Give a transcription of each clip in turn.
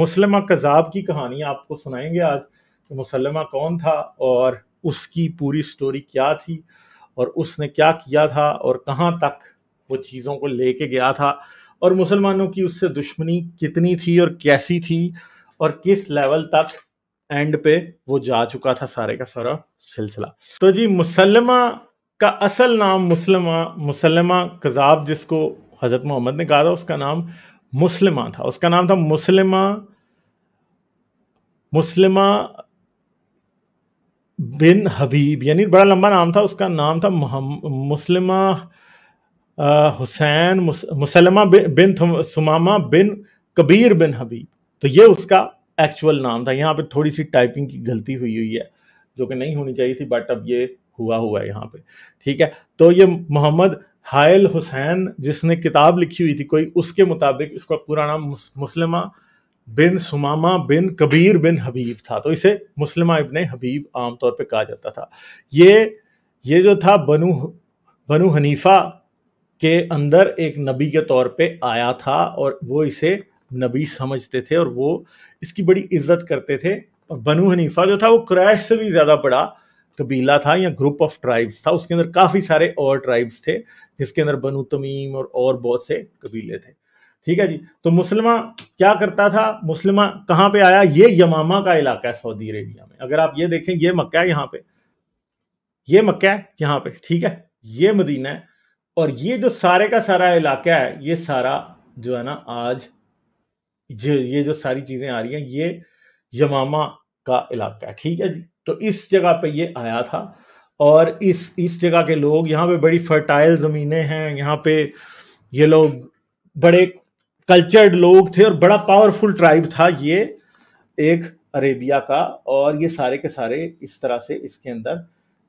मुसलमा कज़ाब की कहानी आपको सुनाएंगे आज तो मुसलमा कौन था और उसकी पूरी स्टोरी क्या थी और उसने क्या किया था और कहाँ तक वो चीज़ों को लेके गया था और मुसलमानों की उससे दुश्मनी कितनी थी और कैसी थी और किस लेवल तक एंड पे वो जा चुका था सारे का सारा सिलसिला तो जी मुसलमा का असल नाम मुसलमा मुसलमा कज़ाब जिसको हज़रत मोहम्मद ने कहा था उसका नाम मुस्लिमा था उसका नाम था मुस्लिमा मुस्लिमा बिन हबीब यानी बड़ा लंबा नाम था उसका नाम था मुस्लिमा हुसैन मुसलमा बिन सुमामा बिन कबीर बिन हबीब तो ये उसका एक्चुअल नाम था यहाँ पे थोड़ी सी टाइपिंग की गलती हुई हुई है जो कि नहीं होनी चाहिए थी बट अब ये हुआ हुआ है यहाँ पे ठीक है तो ये मोहम्मद हायल हुसैन जिसने किताब लिखी हुई थी कोई उसके मुताबिक उसका पूरा नाम मुस्लिमा बिन सुमामा बिन कबीर बिन हबीब था तो इसे मुस्लिमा इबन हबीब आमतौर पर कहा जाता था ये ये जो था बनु बनु हनीफा के अंदर एक नबी के तौर पे आया था और वो इसे नबी समझते थे और वो इसकी बड़ी इज्जत करते थे और बनु हनीफा जो था वो क्रैश से भी ज़्यादा बड़ा कबीला था या ग्रुप ऑफ ट्राइब्स था उसके अंदर काफ़ी सारे और ट्राइब्स थे जिसके अंदर बनु तमीम और और बहुत से कबीले थे ठीक है जी तो मुसलमा क्या करता था मुसलमा कहाँ पे आया ये यमामा का इलाका है सऊदी अरेबिया में अगर आप ये देखें ये मक्का है यहाँ पे ये मक्का है यहाँ पे ठीक है ये मदीना है और ये जो सारे का सारा इलाका है ये सारा जो है ना आज ये जो सारी चीज़ें आ रही हैं ये यमामा का इलाका है ठीक है जी तो इस जगह पे ये आया था और इस इस जगह के लोग यहाँ पे बड़ी फर्टाइल ज़मीनें हैं यहाँ पे ये लोग बड़े कल्चर्ड लोग थे और बड़ा पावरफुल ट्राइब था ये एक अरेबिया का और ये सारे के सारे इस तरह से इसके अंदर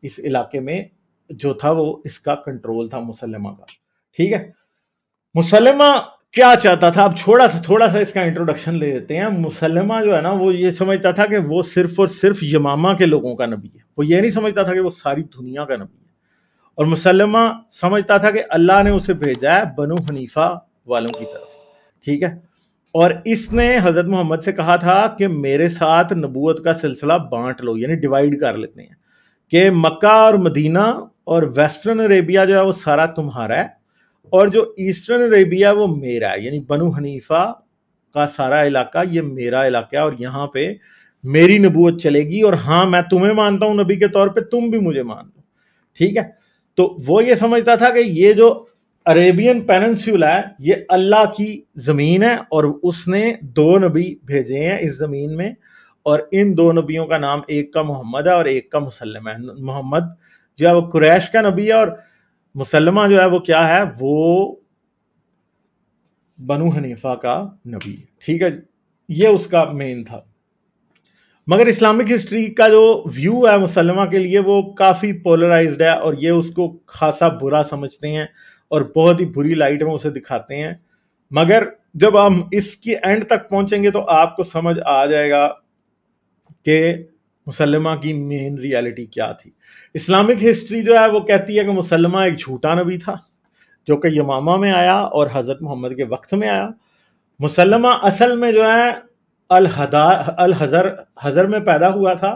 इस इलाके में जो था वो इसका कंट्रोल था मुसलमा का ठीक है मुसलमा क्या चाहता था अब छोड़ा सा थोड़ा सा इसका इंट्रोडक्शन ले देते हैं मुसलमा जो है ना वो ये समझता था कि वो सिर्फ और सिर्फ यमामा के लोगों का नबी है वो ये नहीं समझता था कि वो सारी दुनिया का नबी है और मुसलमा समझता था कि अल्लाह ने उसे भेजा है बनु हनीफा वालों की तरफ ठीक है और इसने हज़रत मोहम्मद से कहा था कि मेरे साथ नबूत का सिलसिला बांट लो यानी डिवाइड कर लेते हैं कि मक्का और मदीना और वेस्टर्न अरेबिया जो है वो सारा तुम्हारा है और जो ईस्टर्न अरेबिया वो मेरा है यानी बनु हनीफा का सारा इलाका ये मेरा इलाका है और यहाँ पे मेरी नबूत चलेगी और हाँ मैं तुम्हें मानता हूँ नबी के तौर पे तुम भी मुझे मान लो ठीक है तो वो ये समझता था कि ये जो अरेबियन पेनसुला है ये अल्लाह की ज़मीन है और उसने दो नबी भेजे हैं इस ज़मीन में और इन दो नबियों का नाम एक का मोहम्मद है और एक का मुसलम है मोहम्मद जो है वो कुरैश का नबी है और मुसलमा जो है वो क्या है वो बनु हनीफा का नबी ठीक है ये उसका मेन था मगर इस्लामिक हिस्ट्री का जो व्यू है मुसलमा के लिए वो काफ़ी पोलराइज्ड है और ये उसको खासा बुरा समझते हैं और बहुत ही बुरी लाइट में उसे दिखाते हैं मगर जब हम इसकी एंड तक पहुंचेंगे तो आपको समझ आ जाएगा कि मुसलमा की मेन रियलिटी क्या थी इस्लामिक हिस्ट्री जो है वो कहती है कि मुसलमा एक झूठा नबी था जो कि यमामा में आया और हज़रत मोहम्मद के वक्त में आया मुसलमा असल में जो है अलहदा हज़र हज़र में पैदा हुआ था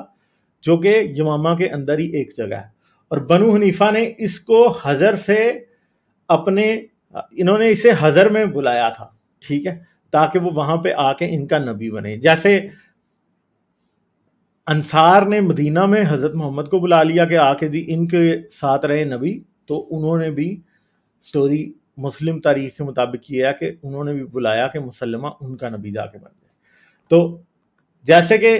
जो कि यमामा के अंदर ही एक जगह है और बनु हनीफा ने इसको हज़र से अपने इन्होंने इसे हज़र में बुलाया था ठीक है ताकि वो वहाँ पे आके इनका नबी बने जैसे अंसार ने मदीना में हज़रत मोहम्मद को बुला लिया कि आके जी इनके साथ रहे नबी तो उन्होंने भी स्टोरी मुस्लिम तारीख के मुताबिक ये है कि उन्होंने भी बुलाया कि मुसलमा उनका नबी जाके बन गए तो जैसे कि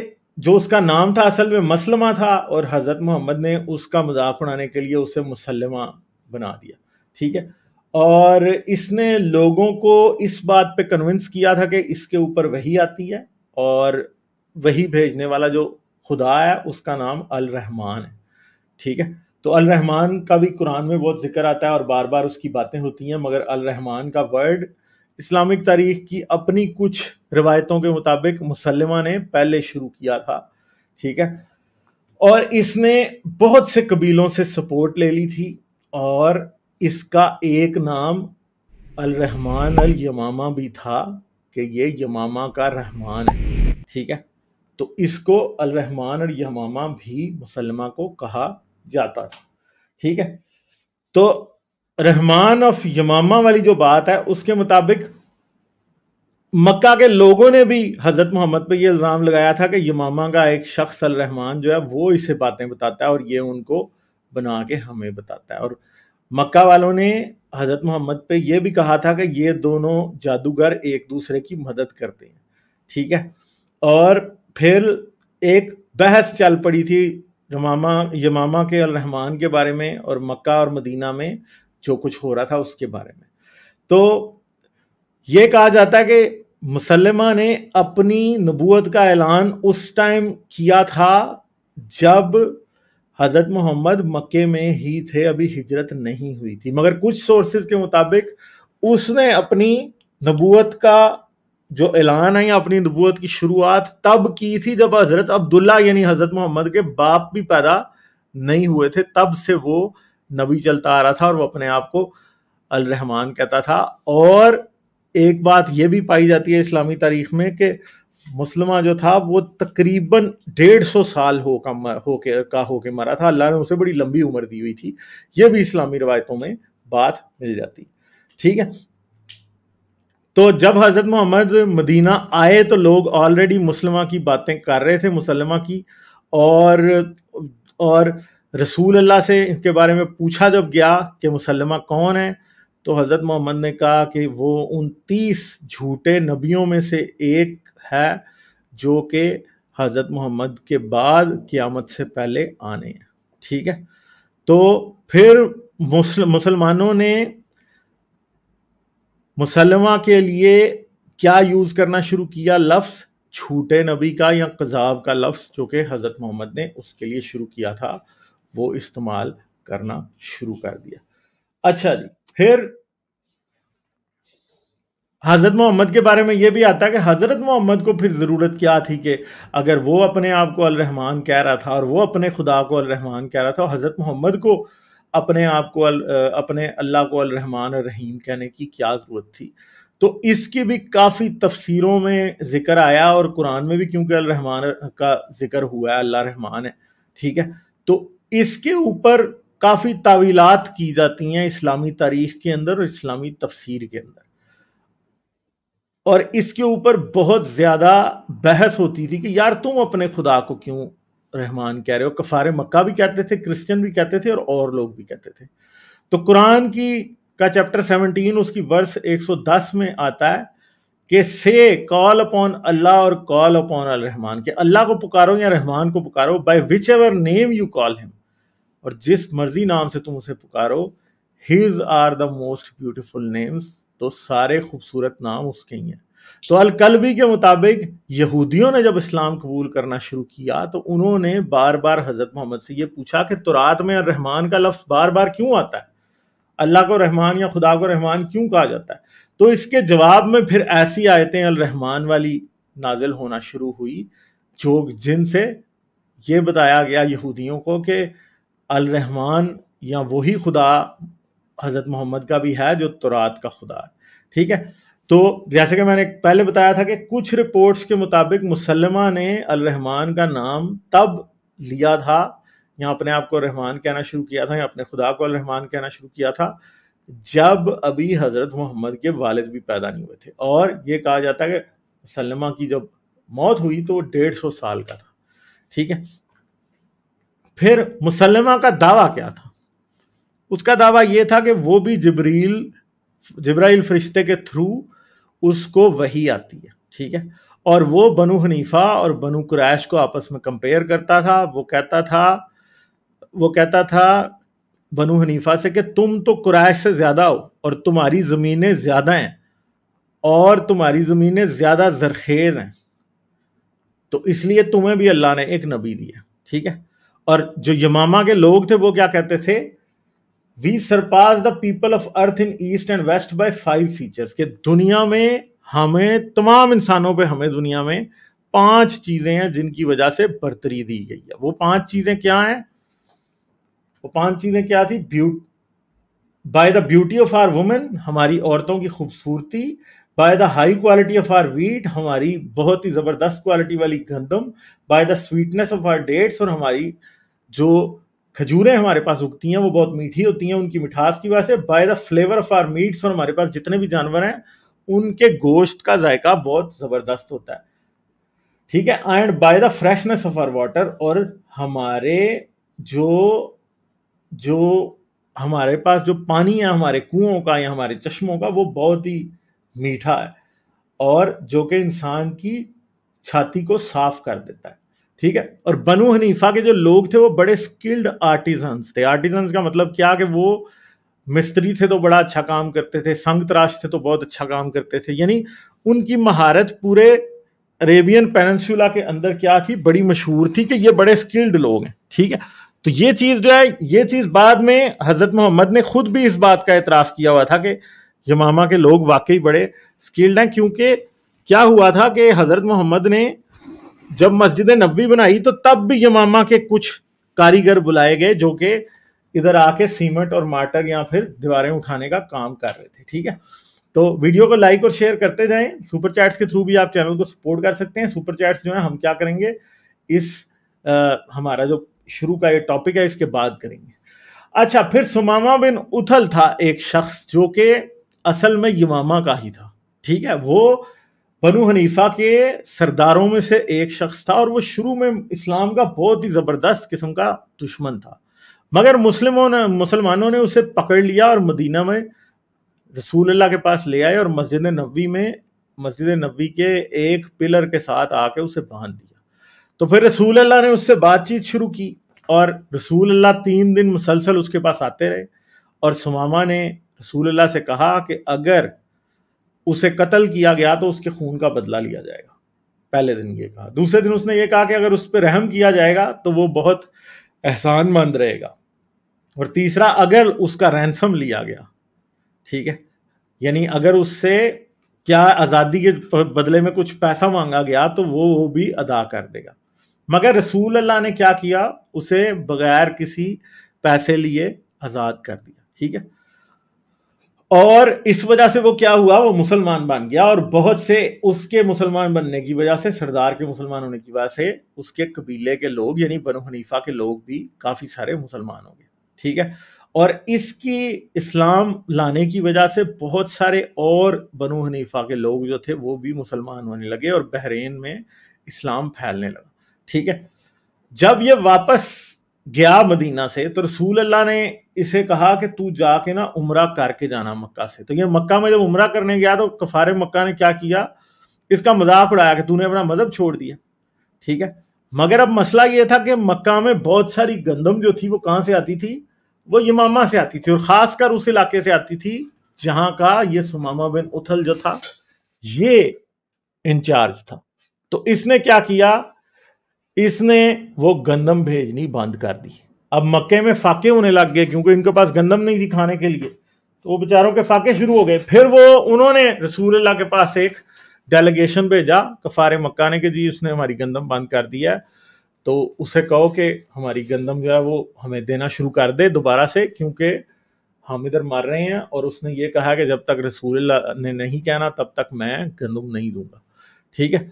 जो उसका नाम था असल में मसलमा था और हज़रत मोहम्मद ने उसका मजाक उड़ाने के लिए उसे मुसलमा बना दिया ठीक है और इसने लोगों को इस बात पे कन्विंस किया था कि इसके ऊपर वही आती है और वही भेजने वाला जो खुदा है उसका नाम अल रहमान है ठीक है तो अल रहमान का भी कुरान में बहुत जिक्र आता है और बार बार उसकी बातें होती हैं मगर अल रहमान का वर्ड इस्लामिक तारीख की अपनी कुछ रिवायतों के मुताबिक मुसलमा ने पहले शुरू किया था ठीक है और इसने बहुत से कबीलों से सपोर्ट ले ली थी और इसका एक नाम अल रहमान अल यमामा भी था कि ये यमामा का रहमान है ठीक है तो इसको अलरहमान और यमामा भी मुसलमा को कहा जाता था ठीक है तो रहमान ऑफ यमामा वाली जो बात है उसके मुताबिक मक्का के लोगों ने भी हज़रत मोहम्मद पर यह इल्ज़ाम लगाया था कि यमामा का एक शख्स अल रहमान जो है वो इसे बातें बताता है और ये उनको बना के हमें बताता है और मक्का वालों ने हज़रत मोहम्मद पे यह भी कहा था कि ये दोनों जादूगर एक दूसरे की मदद करते हैं ठीक है और फिर एक बहस चल पड़ी थी यमामा यमामा के और रहमान के बारे में और मक्का और मदीना में जो कुछ हो रहा था उसके बारे में तो ये कहा जाता है कि मुसलमा ने अपनी नबूत का ऐलान उस टाइम किया था जब हज़रत मोहम्मद मक्के में ही थे अभी हिजरत नहीं हुई थी मगर कुछ सोर्सेज के मुताबिक उसने अपनी नबूत का जो ऐलान है अपनी नबूत की शुरुआत तब की थी जब हजरत अब्दुल्ला यानी हजरत मोहम्मद के बाप भी पैदा नहीं हुए थे तब से वो नबी चलता आ रहा था और वो अपने आप को अल रहमान कहता था और एक बात यह भी पाई जाती है इस्लामी तारीख में कि मुसलमान जो था वो तकरीबन डेढ़ सौ साल हो का हो के का हो के मरा था अल्लाह ने उसे बड़ी लंबी उम्र दी हुई थी ये भी इस्लामी रवायतों में बात मिल जाती ठीक है तो जब हज़रत मोहम्मद मदीना आए तो लोग ऑलरेडी मुसलमा की बातें कर रहे थे मुसलमा की और और रसूल अल्लाह से इसके बारे में पूछा जब गया कि मुसलमा कौन है तो हज़रत मोहम्मद ने कहा कि वो उनतीस झूठे नबियों में से एक है जो कि हज़रत मोहम्मद के बाद क़ियामत से पहले आने हैं ठीक है तो फिर मुसलमानों ने मुसलमा के लिए क्या यूज करना शुरू किया लफ्स छूटे नबी का या कजाब का लफ्स जो कि हज़रत मोहम्मद ने उसके लिए शुरू किया था वो इस्तेमाल करना शुरू कर दिया अच्छा जी फिर हज़रत मोहम्मद के बारे में यह भी आता है कि हज़रत मोहम्मद को फिर ज़रूरत क्या थी कि अगर वो अपने आप को अलरहमान कह रहा था और वो अपने खुदा को अलरहमान कह रहा था और हज़रत मोहम्मद को अपने आप को अपने अल्लाह को अलरहमान रहीम कहने की क्या ज़रूरत थी तो इसकी भी काफ़ी तफसीरों में ज़िक्र आया और कुरान में भी क्योंकि अलरहमान का जिक्र हुआ है अल्लाह रहमान है ठीक है तो इसके ऊपर काफ़ी तावीलात की जाती हैं इस्लामी तारीख के अंदर और इस्लामी तफसीर के अंदर और इसके ऊपर बहुत ज़्यादा बहस होती थी कि यार तुम अपने खुदा को क्यों रहमान कह रहे हो कफार मक्का भी कहते थे क्रिश्चियन भी कहते थे और और लोग भी कहते थे तो कुरान की का चैप्टर 17 उसकी वर्ष 110 में आता है कि से कॉल अपॉन अल्लाह और कॉल अपॉन अल रहमान के अल्लाह को पुकारो या रहमान को पुकारो by whichever name you call him और जिस मर्जी नाम से तुम उसे पुकारो his are the most beautiful names तो सारे खूबसूरत नाम उसके ही हैं तो अलकलबी के मुताबिक यहूदियों ने जब इस्लाम कबूल करना शुरू किया तो उन्होंने बार बार हज़रत मोहम्मद से ये पूछा कि तुरात में रहमान का लफ्ज़ बार बार क्यों आता है अल्लाह को रहमान या खुदा को रहमान क्यों कहा जाता है तो इसके जवाब में फिर ऐसी आयतें अलरहमान वाली नाजिल होना शुरू हुई जो जिनसे ये बताया गया यहूदियों को कि अलरहमान या वही खुदा हज़रत मोहम्मद का भी है जो तुरात का खुदा है ठीक है तो जैसे कि मैंने पहले बताया था कि कुछ रिपोर्ट्स के मुताबिक मुसलमा ने अलरहमान का नाम तब लिया था या अपने आप को रहमान कहना शुरू किया था या अपने खुदा को रहमान कहना शुरू किया था जब अभी हज़रत मोहम्मद के वालिद भी पैदा नहीं हुए थे और ये कहा जाता है कि मुसलमा की जब मौत हुई तो वो डेढ़ सौ साल का था ठीक है फिर मुसलमा का दावा क्या था उसका दावा यह था कि वो भी जबरील जबराइल फरिश्ते के थ्रू उसको वही आती है ठीक है और वो बनु हनीफा और बनु कुरैश को आपस में कंपेयर करता था वो कहता था वो कहता था बनु हनीफा से कि तुम तो कुरैश से ज़्यादा हो और तुम्हारी ज़मीनें ज़्यादा हैं और तुम्हारी ज़मीनें ज़्यादा जरखेज़ हैं तो इसलिए तुम्हें भी अल्लाह ने एक नबी दिया ठीक है और जो यमामा के लोग थे वो क्या कहते थे we surpass the people of earth in east and west by five features के दुनिया में हमें तमाम इंसानों पे हमें दुनिया में पांच चीजें हैं जिनकी वजह से बर्तरी दी गई है वो पांच चीजें क्या हैं वो पांच चीजें क्या थी ब्यूट by the beauty of our women हमारी औरतों की खूबसूरती by the high quality of our wheat हमारी बहुत ही ज़बरदस्त क्वालिटी वाली गंदम by the sweetness of our dates और हमारी जो खजूरें हमारे पास उगती हैं वो बहुत मीठी होती हैं उनकी मिठास की वजह से by the flavour of our meats और हमारे पास जितने भी जानवर हैं उनके गोश्त का जायका बहुत ज़बरदस्त होता है ठीक है and by the freshness of our water और हमारे जो जो हमारे पास जो पानी है हमारे कुओं का या हमारे चश्मों का वो बहुत ही मीठा है और जो कि इंसान की छाती को साफ कर देता है ठीक है और बनु हनीफा के जो लोग थे वो बड़े स्किल्ड आर्टिजन थे आर्टिजन का मतलब क्या कि वो मिस्त्री थे तो बड़ा अच्छा काम करते थे संग तराश थे तो बहुत अच्छा काम करते थे यानी उनकी महारत पूरे अरेबियन पेनसुला के अंदर क्या थी बड़ी मशहूर थी कि ये बड़े स्किल्ड लोग हैं ठीक है तो ये चीज़ जो है ये चीज़ बाद में हज़रत मोहम्मद ने खुद भी इस बात का एतराफ़ किया हुआ था कि यमामा के लोग वाकई बड़े स्किल्ड हैं क्योंकि क्या हुआ था कि हज़रत मोहम्मद ने जब मस्जिद नबी बनाई तो तब भी यमामा के कुछ कारीगर बुलाए गए जो कि इधर आके सीमेंट और मार्टर या फिर दीवारें उठाने का काम कर रहे थे ठीक है तो वीडियो को लाइक और शेयर करते जाएं सुपर चैट्स के थ्रू भी आप चैनल को सपोर्ट कर सकते हैं सुपर चैट्स जो है हम क्या करेंगे इस आ, हमारा जो शुरू का ये टॉपिक है इसके बाद करेंगे अच्छा फिर सुमामा बिन उथल था एक शख्स जो कि असल में यमामा का ही था ठीक है वो बनु हनीफा के सरदारों में से एक शख्स था और वो शुरू में इस्लाम का बहुत ही ज़बरदस्त किस्म का दुश्मन था मगर मुस्लिमों ने मुसलमानों ने उसे पकड़ लिया और मदीना में रसूल अल्लाह के पास ले आए और मस्जिद नबी में मस्जिद नबी के एक पिलर के साथ आके उसे बांध दिया तो फिर रसूल अल्लाह ने उससे बातचीत शुरू की और रसूल अल्लाह तीन दिन मुसलसल उसके पास आते रहे और सुमामा ने रसूल अल्लाह से कहा कि अगर उसे कत्ल किया गया तो उसके खून का बदला लिया जाएगा पहले दिन ये कहा दूसरे दिन उसने ये कहा कि अगर उस पर रहम किया जाएगा तो वो बहुत एहसानमंद रहेगा और तीसरा अगर उसका रैनसम लिया गया ठीक है यानी अगर उससे क्या आज़ादी के बदले में कुछ पैसा मांगा गया तो वो वो भी अदा कर देगा मगर रसूल अल्लाह ने क्या किया उसे बगैर किसी पैसे लिए आज़ाद कर दिया ठीक है और इस वजह से वो क्या हुआ वो मुसलमान बन गया और बहुत से उसके मुसलमान बनने की वजह से सरदार के मुसलमान होने की वजह से उसके कबीले के लोग यानी बनो हनीफा के लोग भी काफ़ी सारे मुसलमान हो गए ठीक है और इसकी इस्लाम लाने की वजह से बहुत सारे और बनो हनीफा के लोग जो थे वो भी मुसलमान होने लगे और बहरीन में इस्लाम फैलने लगा ठीक है जब ये वापस गया मदीना से तो रसूल अल्लाह ने इसे कहा कि तू जाके ना उम्र करके जाना मक्का से तो ये मक्का में जब उम्र करने गया तो कफारे मक्का ने क्या किया इसका मजाक उड़ाया कि तूने अपना मजहब छोड़ दिया ठीक है मगर अब मसला ये था कि मक्का में बहुत सारी गंदम जो थी वो कहाँ से आती थी वो यमामा से आती थी और ख़ासकर उस इलाके से आती थी जहां का ये सुमामा बिन उथल जो था ये इंचार्ज था तो इसने क्या किया इसने वो गंदम भेजनी बंद कर दी अब मक्के में फाके होने लग गए क्योंकि इनके पास गंदम नहीं थी खाने के लिए तो वो बेचारों के फाके शुरू हो गए फिर वो उन्होंने रसूल के पास एक डेलीगेशन भेजा कफारे मक्का ने कि जी उसने हमारी गंदम बंद कर दिया तो उसे कहो कि हमारी गंदम जो है वो हमें देना शुरू कर दे दोबारा से क्योंकि हम इधर मर रहे हैं और उसने ये कहा कि जब तक रसूल ने नहीं कहना तब तक मैं गंदम नहीं दूंगा ठीक है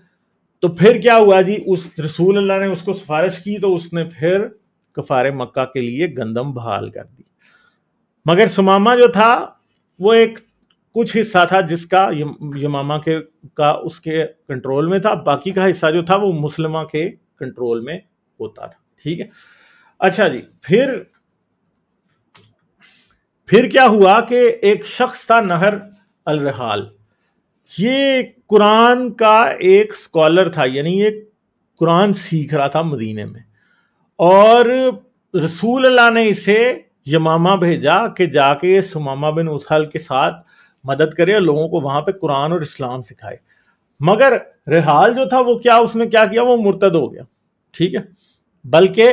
तो फिर क्या हुआ जी उस रसूल अल्लाह ने उसको सिफारिश की तो उसने फिर कफारे मक्का के लिए गंदम बहाल कर दी मगर सुमामा जो था वो एक कुछ हिस्सा था जिसका यमामा के का उसके कंट्रोल में था बाकी का हिस्सा जो था वो मुसलमा के कंट्रोल में होता था ठीक है अच्छा जी फिर फिर क्या हुआ कि एक शख्स था नहर अलरहाल ये कुरान का एक स्कॉलर था यानी ये कुरान सीख रहा था मदीने में और रसूल अल्लाह ने इसे यमामा भेजा कि जाके ये सुमामा बिन उथल के साथ मदद करे और लोगों को वहाँ पे कुरान और इस्लाम सिखाए मगर रिहाल जो था वो क्या उसने क्या किया वो मुर्तद हो गया ठीक है बल्कि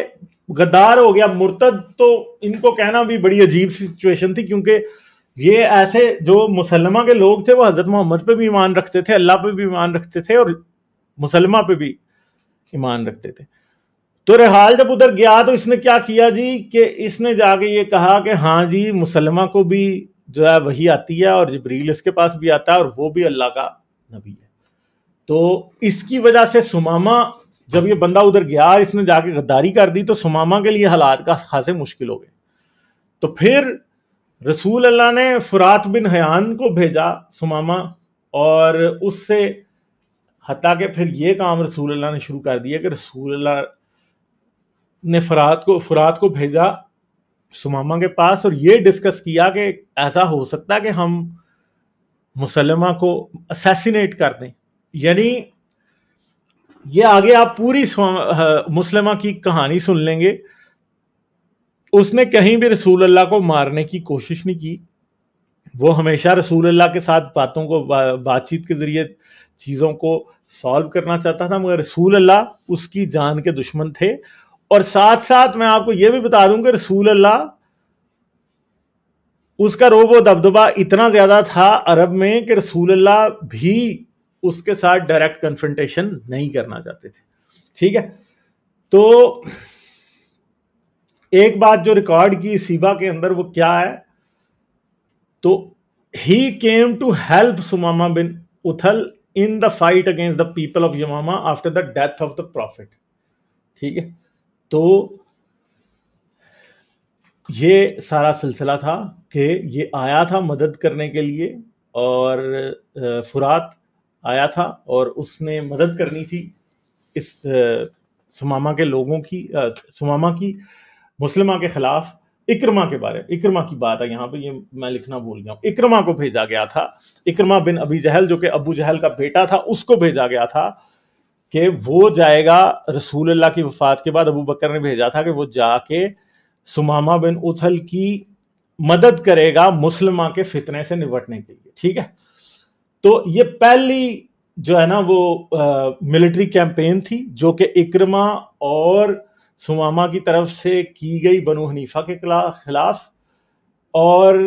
गद्दार हो गया मुर्तद तो इनको कहना भी बड़ी अजीब सिचुएशन थी क्योंकि ये ऐसे जो मुसलमा के लोग थे वो हजरत मोहम्मद पे भी ईमान रखते थे अल्लाह पे भी ईमान रखते थे और मुसलमा पे भी ईमान रखते थे तो रेहाल जब उधर गया तो इसने क्या किया जी कि इसने जाके ये कहा कि हाँ जी मुसलमा को भी जो है वही आती है और जबरील इसके पास भी आता है और वो भी अल्लाह का नबी है तो इसकी वजह से सुमामा जब ये बंदा उधर गया इसने जाके गद्दारी कर दी तो सुमामा के लिए हालात का खासे मुश्किल हो गए तो फिर रसूल अल्लाह ने फुरात बिन हयान को भेजा सुमामा और उससे हती के फिर ये काम रसूल अल्लाह ने शुरू कर दिया कि रसूल अल्लाह ने फरात को फुरात को भेजा सुमामा के पास और ये डिस्कस किया कि ऐसा हो सकता है कि हम मुसलमा को असैसिनेट कर दें यानी ये आगे आप पूरी मुसलमा की कहानी सुन लेंगे उसने कहीं भी रसूल अल्लाह को मारने की कोशिश नहीं की वो हमेशा रसूल अल्लाह के साथ बातों को बा, बातचीत के ज़रिए चीज़ों को सॉल्व करना चाहता था मगर रसूल अल्लाह उसकी जान के दुश्मन थे और साथ साथ मैं आपको यह भी बता दूं कि रसूल अल्लाह उसका रोब व दबदबा इतना ज़्यादा था अरब में कि रसूल अल्लाह भी उसके साथ डायरेक्ट कन्फ्रंटेशन नहीं करना चाहते थे ठीक है तो एक बात जो रिकॉर्ड की सीबा के अंदर वो क्या है तो ही came to help Sumama bin Uthal in the fight against the people of Yamama after the death of the prophet ठीक है तो ये सारा सिलसिला था कि ये आया था मदद करने के लिए और फुरात आया था और उसने मदद करनी थी इस सुमामा के लोगों की सुमामा की मुसलमा के खिलाफ इक्रमा के बारे इक्रमा की बात है यहाँ पे ये मैं लिखना भूल गया हूँ इक्रमा को भेजा गया था इक्रमा बिन अबी जहल जो कि अबू जहल का बेटा था उसको भेजा गया था कि वो जाएगा रसूल अल्लाह की वफात के बाद अबू बकर ने भेजा था कि वो जाके सुमामा बिन उथल की मदद करेगा मुसलमा के फितने से निपटने के लिए ठीक है तो ये पहली जो है ना वो मिलिट्री कैंपेन थी जो कि इक्रमा और सुमामा की तरफ से की गई बनो हनीफा के खिलाफ और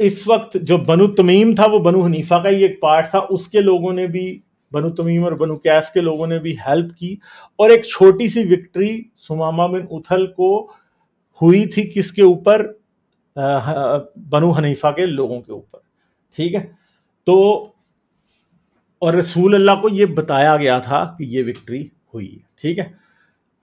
इस वक्त जो बनु तमीम था वो बनु हनीफा का ही एक पार्ट था उसके लोगों ने भी बनु तमीम और बनु कैस के लोगों ने भी हेल्प की और एक छोटी सी विक्ट्री सुमामा बिन उथल को हुई थी किसके ऊपर बनु हनीफा के लोगों के ऊपर ठीक है तो और रसूल अल्लाह को ये बताया गया था कि ये विक्ट्री हुई है ठीक है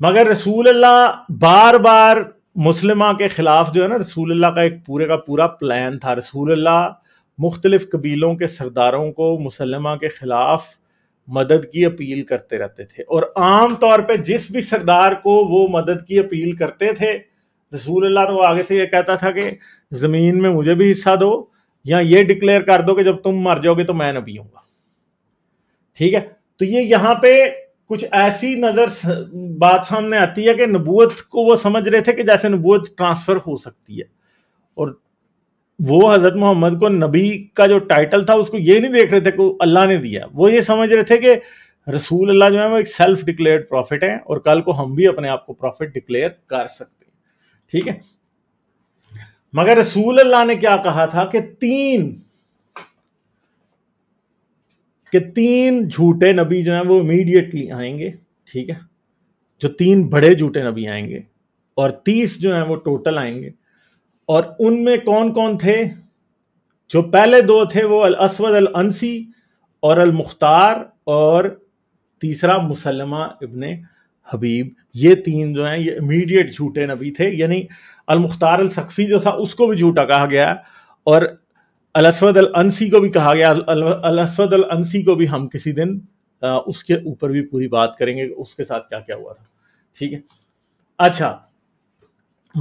मगर रसूल अल्लाह बार बार मुसलमा के ख़िलाफ़ जो है ना रसूल अल्लाह का एक पूरे का पूरा प्लान था रसूल अल्लाह मुख्तलिफ़ कबीलों के सरदारों को मुसलमा के ख़िलाफ़ मदद की अपील करते रहते थे और आम तौर पर जिस भी सरदार को वो मदद की अपील करते थे रसूल अल्लाह तो आगे से ये कहता था कि ज़मीन में मुझे भी हिस्सा दो या ये डिक्लेयर कर दो कि जब तुम मर जाओगे तो मैं न हूँगा ठीक है तो ये यहाँ पे कुछ ऐसी नजर बात सामने आती है कि नबूत को वो समझ रहे थे कि जैसे नबूत ट्रांसफर हो सकती है और वो हजरत मोहम्मद को नबी का जो टाइटल था उसको ये नहीं देख रहे थे कि अल्लाह ने दिया वो ये समझ रहे थे कि रसूल अल्लाह जो है वो एक सेल्फ डिक्लेयर्ड प्रॉफिट है और कल को हम भी अपने आप को प्रॉफिट डिक्लेयर कर सकते हैं ठीक है मगर रसूल अल्लाह ने क्या कहा था कि तीन कि तीन झूठे नबी जो हैं वो इमीडिएटली आएंगे ठीक है जो तीन बड़े झूठे नबी आएंगे और तीस जो हैं वो टोटल आएंगे और उनमें कौन कौन थे जो पहले दो थे वो अल असवद अल अंसी और अल मुख्तार और तीसरा मुसलमा इबन हबीब ये तीन जो हैं ये इमीडिएट झूठे नबी थे यानी अल मुख्तार अल सकफ़ी जो था उसको भी झूठा कहा गया और अलसवद अल अंसी को भी कहा गया अलसवद अल अंसी को भी हम किसी दिन उसके ऊपर भी पूरी बात करेंगे उसके साथ क्या क्या हुआ था ठीक है अच्छा